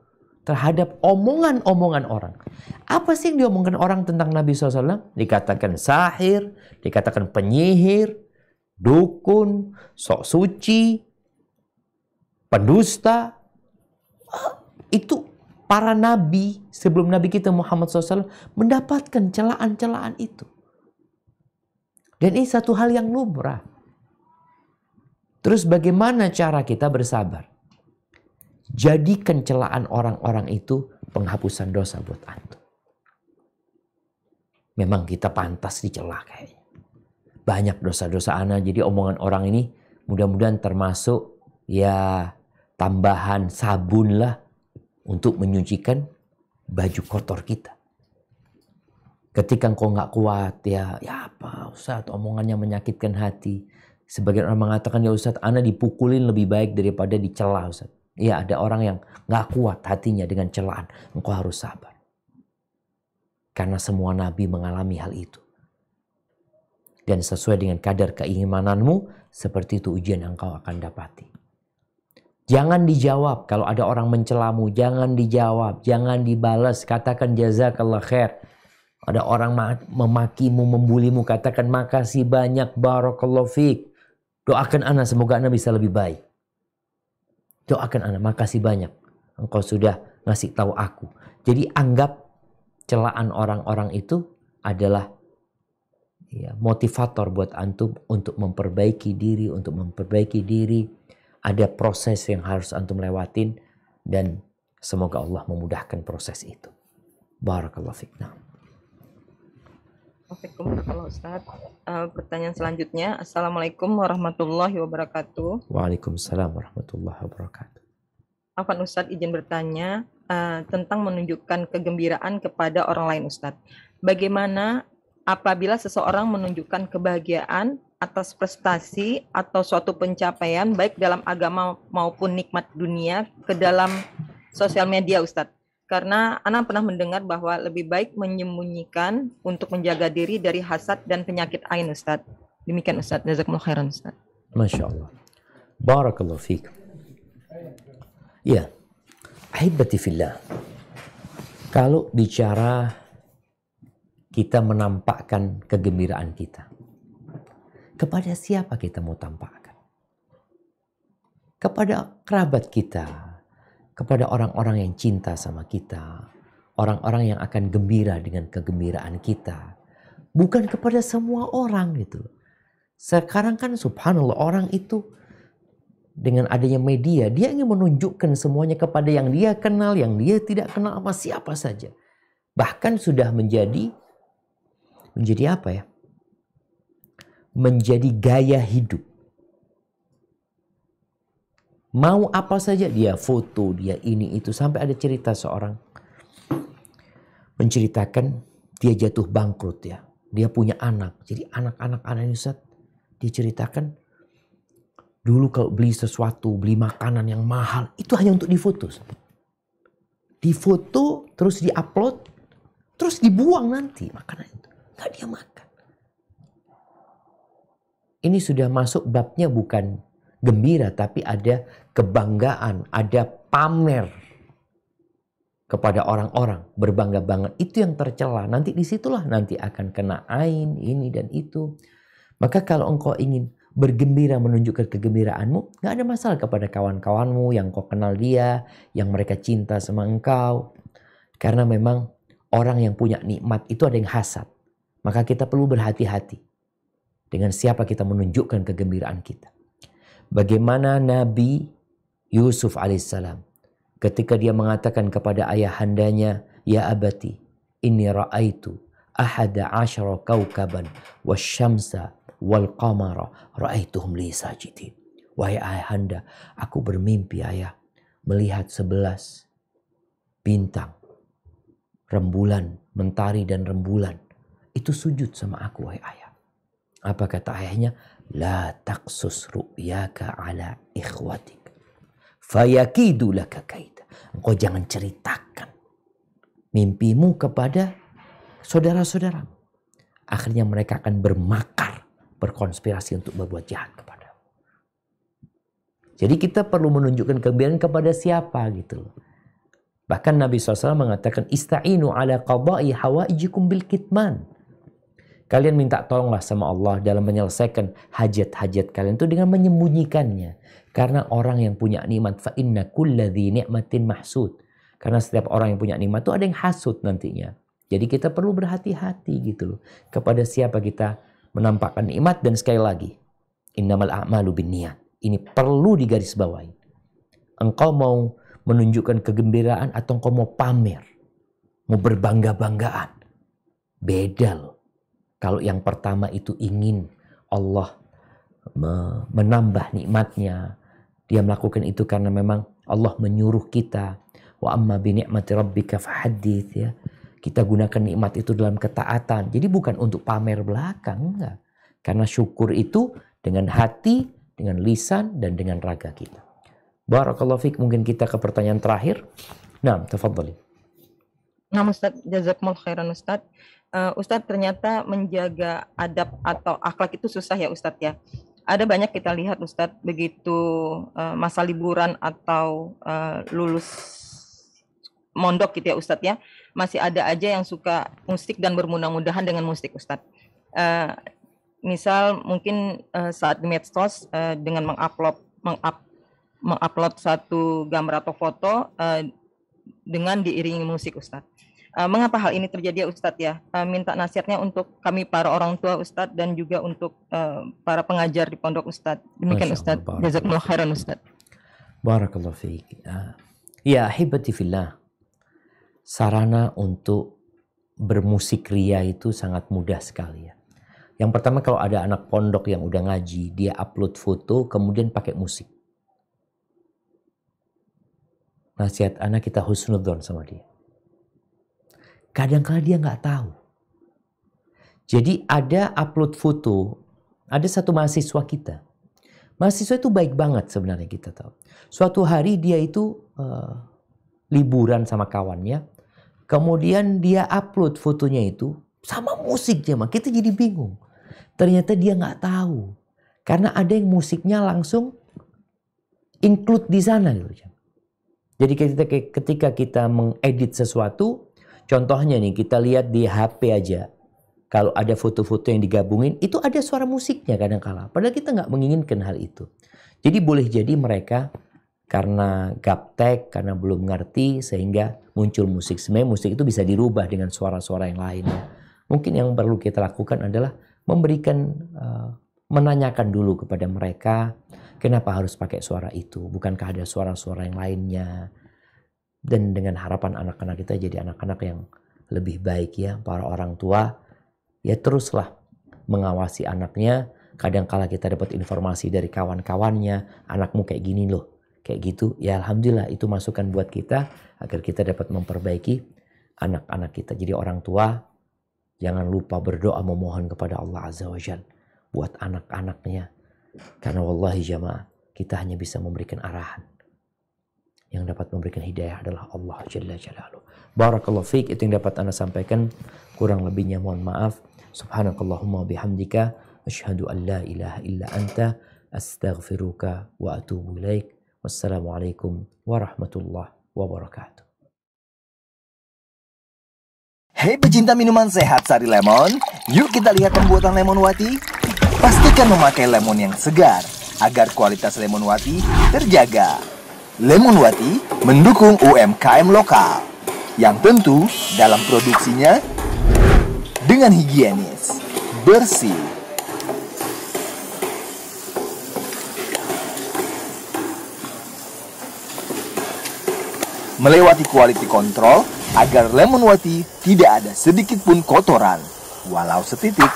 terhadap omongan-omongan orang. Apa sih yang diomongkan orang tentang Nabi SAW? Dikatakan sahir, dikatakan penyihir, dukun, sok suci, pendusta. Itu para nabi sebelum nabi kita Muhammad SAW mendapatkan celaan-celaan itu. Dan ini satu hal yang lumrah. Terus bagaimana cara kita bersabar? Jadikan celaan orang-orang itu penghapusan dosa buat antum. Memang kita pantas dicela kayaknya. Banyak dosa-dosa anak. Jadi omongan orang ini mudah-mudahan termasuk ya tambahan sabun lah untuk menyucikan baju kotor kita. Ketika engkau nggak kuat ya, ya apa Ustaz omongannya menyakitkan hati. Sebagian orang mengatakan ya Ustaz, anak dipukulin lebih baik daripada dicela Ustaz. Ya ada orang yang gak kuat hatinya dengan celaan. Engkau harus sabar. Karena semua nabi mengalami hal itu. Dan sesuai dengan kadar keimananmu, seperti itu ujian yang kau akan dapati. Jangan dijawab kalau ada orang mencelamu, jangan dijawab, jangan dibalas, katakan jazakallah khair. Ada orang memakimu, membulimu, katakan makasih banyak, barakallah fiqh. Doakan anak semoga anak bisa lebih baik doakan anak makasih banyak engkau sudah ngasih tahu aku jadi anggap celaan orang-orang itu adalah ya, motivator buat antum untuk memperbaiki diri untuk memperbaiki diri ada proses yang harus antum lewatin dan semoga Allah memudahkan proses itu barakallahu fiqnam. Assalamualaikum, kalau Ustaz. Uh, pertanyaan selanjutnya, Assalamualaikum warahmatullahi wabarakatuh. Waalaikumsalam warahmatullahi wabarakatuh. Afan Ustaz izin bertanya uh, tentang menunjukkan kegembiraan kepada orang lain Ustadz. Bagaimana apabila seseorang menunjukkan kebahagiaan atas prestasi atau suatu pencapaian baik dalam agama maupun nikmat dunia ke dalam sosial media Ustadz? karena anak pernah mendengar bahwa lebih baik menyembunyikan untuk menjaga diri dari hasad dan penyakit ain Ustaz. Demikian Ustaz, jazakumullah khairan Ustaz. Masya Allah. Barakallahu fiqh. Ya, ahibati fillah. Kalau bicara kita menampakkan kegembiraan kita. Kepada siapa kita mau tampakkan? Kepada kerabat kita, kepada orang-orang yang cinta sama kita, orang-orang yang akan gembira dengan kegembiraan kita, bukan kepada semua orang gitu. Sekarang kan subhanallah orang itu dengan adanya media, dia ingin menunjukkan semuanya kepada yang dia kenal, yang dia tidak kenal sama siapa saja. Bahkan sudah menjadi menjadi apa ya? Menjadi gaya hidup Mau apa saja dia foto, dia ini itu sampai ada cerita seorang menceritakan dia jatuh bangkrut ya. Dia punya anak. Jadi anak-anak anak ini Ustaz dia ceritakan dulu kalau beli sesuatu, beli makanan yang mahal itu hanya untuk difoto. Difoto terus diupload terus dibuang nanti makanan itu. Gak dia makan. Ini sudah masuk babnya bukan gembira, tapi ada kebanggaan, ada pamer kepada orang-orang berbangga banget. Itu yang tercela. Nanti disitulah nanti akan kena ain ini dan itu. Maka kalau engkau ingin bergembira menunjukkan kegembiraanmu, nggak ada masalah kepada kawan-kawanmu yang kau kenal dia, yang mereka cinta sama engkau. Karena memang orang yang punya nikmat itu ada yang hasad. Maka kita perlu berhati-hati dengan siapa kita menunjukkan kegembiraan kita bagaimana Nabi Yusuf alaihissalam ketika dia mengatakan kepada ayahandanya, "Ya abati, ini ra'aitu ahada asyara kaukaban wasyamsa wal qamara ra'aituhum li sajidin." Wahai ayahanda, aku bermimpi ayah melihat sebelas bintang, rembulan, mentari dan rembulan itu sujud sama aku wahai ayah. Apa kata ayahnya? La taksus ru'yaka ala ikhwatik. Fayakidu laka kaida. Engkau jangan ceritakan mimpimu kepada saudara-saudara. Akhirnya mereka akan bermakar, berkonspirasi untuk berbuat jahat kepada. Jadi kita perlu menunjukkan kebenaran kepada siapa gitu loh. Bahkan Nabi SAW mengatakan, Ista'inu ala qaba'i hawaijikum bil kitman. Kalian minta tolonglah sama Allah dalam menyelesaikan hajat-hajat kalian itu dengan menyembunyikannya. Karena orang yang punya nikmat fa inna kulladzi ni'matin mahsud. Karena setiap orang yang punya nikmat itu ada yang hasut nantinya. Jadi kita perlu berhati-hati gitu loh kepada siapa kita menampakkan nikmat dan sekali lagi innamal a'malu Ini perlu digarisbawahi. Engkau mau menunjukkan kegembiraan atau engkau mau pamer, mau berbangga-banggaan. Beda loh. Kalau yang pertama itu ingin Allah menambah nikmatnya, dia melakukan itu karena memang Allah menyuruh kita. Wa amma bi ni'mati rabbika fahadith ya. Kita gunakan nikmat itu dalam ketaatan. Jadi bukan untuk pamer belakang enggak. Karena syukur itu dengan hati, dengan lisan dan dengan raga kita. Barakallahu fiik. Mungkin kita ke pertanyaan terakhir. Nah, tafadhali. Nah, Ustaz, jazakumullah khairan Ustaz uh, Ustadz ternyata menjaga adab atau akhlak itu susah ya Ustadz ya. Ada banyak kita lihat Ustadz begitu uh, masa liburan atau uh, lulus mondok gitu ya Ustadz ya. Masih ada aja yang suka musik dan bermudah-mudahan dengan musik Ustadz. Uh, misal mungkin uh, saat di medsos uh, dengan mengupload mengup, mengupload satu gambar atau foto uh, dengan diiringi musik Ustadz Uh, mengapa hal ini terjadi ya Ustadz ya? Uh, minta nasihatnya untuk kami para orang tua Ustadz dan juga untuk uh, para pengajar di pondok Ustadz. Demikian Ustadz. Jazakumullah khairan Ustadz. Barakallahu fiik. Ah. Ya hibati fillah. Sarana untuk bermusik ria itu sangat mudah sekali ya. Yang pertama kalau ada anak pondok yang udah ngaji, dia upload foto kemudian pakai musik. Nasihat anak kita husnudon sama dia kadang Kadangkala dia nggak tahu. Jadi ada upload foto, ada satu mahasiswa kita. Mahasiswa itu baik banget sebenarnya kita tahu. Suatu hari dia itu uh, liburan sama kawannya, kemudian dia upload fotonya itu sama musiknya, mah kita jadi bingung. Ternyata dia nggak tahu karena ada yang musiknya langsung include di sana gitu. Jadi ketika kita mengedit sesuatu, Contohnya nih kita lihat di HP aja. Kalau ada foto-foto yang digabungin itu ada suara musiknya kadang kala. Padahal kita nggak menginginkan hal itu. Jadi boleh jadi mereka karena gaptek, karena belum ngerti sehingga muncul musik. Sebenarnya musik itu bisa dirubah dengan suara-suara yang lainnya. Mungkin yang perlu kita lakukan adalah memberikan eh, menanyakan dulu kepada mereka kenapa harus pakai suara itu, bukankah ada suara-suara yang lainnya dan dengan harapan anak-anak kita jadi anak-anak yang lebih baik ya para orang tua ya teruslah mengawasi anaknya kadang kala kita dapat informasi dari kawan-kawannya anakmu kayak gini loh kayak gitu ya alhamdulillah itu masukan buat kita agar kita dapat memperbaiki anak-anak kita jadi orang tua jangan lupa berdoa memohon kepada Allah azza wajal buat anak-anaknya karena wallahi jamaah kita hanya bisa memberikan arahan yang dapat memberikan hidayah adalah Allah Jalla Jalaluh. Barakallahu fiqh, itu yang dapat Anda sampaikan. Kurang lebihnya mohon maaf. Subhanakallahumma bihamdika Ashadu an la ilaha illa anta astaghfiruka wa atubu ilaik. Wassalamualaikum warahmatullahi wabarakatuh. Hei pecinta minuman sehat sari lemon, yuk kita lihat pembuatan lemon wati. Pastikan memakai lemon yang segar agar kualitas lemon wati terjaga. Lemonwati mendukung UMKM lokal yang tentu dalam produksinya dengan higienis, bersih, melewati quality control agar Lemonwati tidak ada sedikit pun kotoran, walau setitik.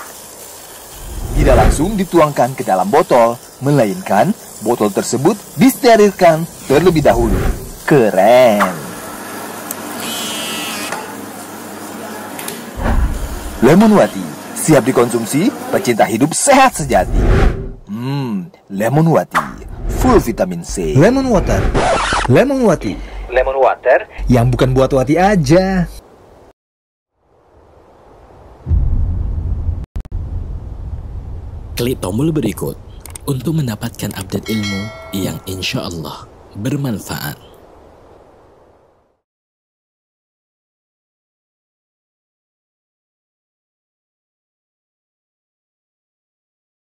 Tidak langsung dituangkan ke dalam botol, melainkan botol tersebut disterilkan terlebih dahulu. Keren! Lemon wati siap dikonsumsi pecinta hidup sehat sejati. Hmm, lemon wati full vitamin C. Lemon water. Lemon wati. Lemon water yang bukan buat wati aja. Klik tombol berikut untuk mendapatkan update ilmu yang insya Allah bermanfaat.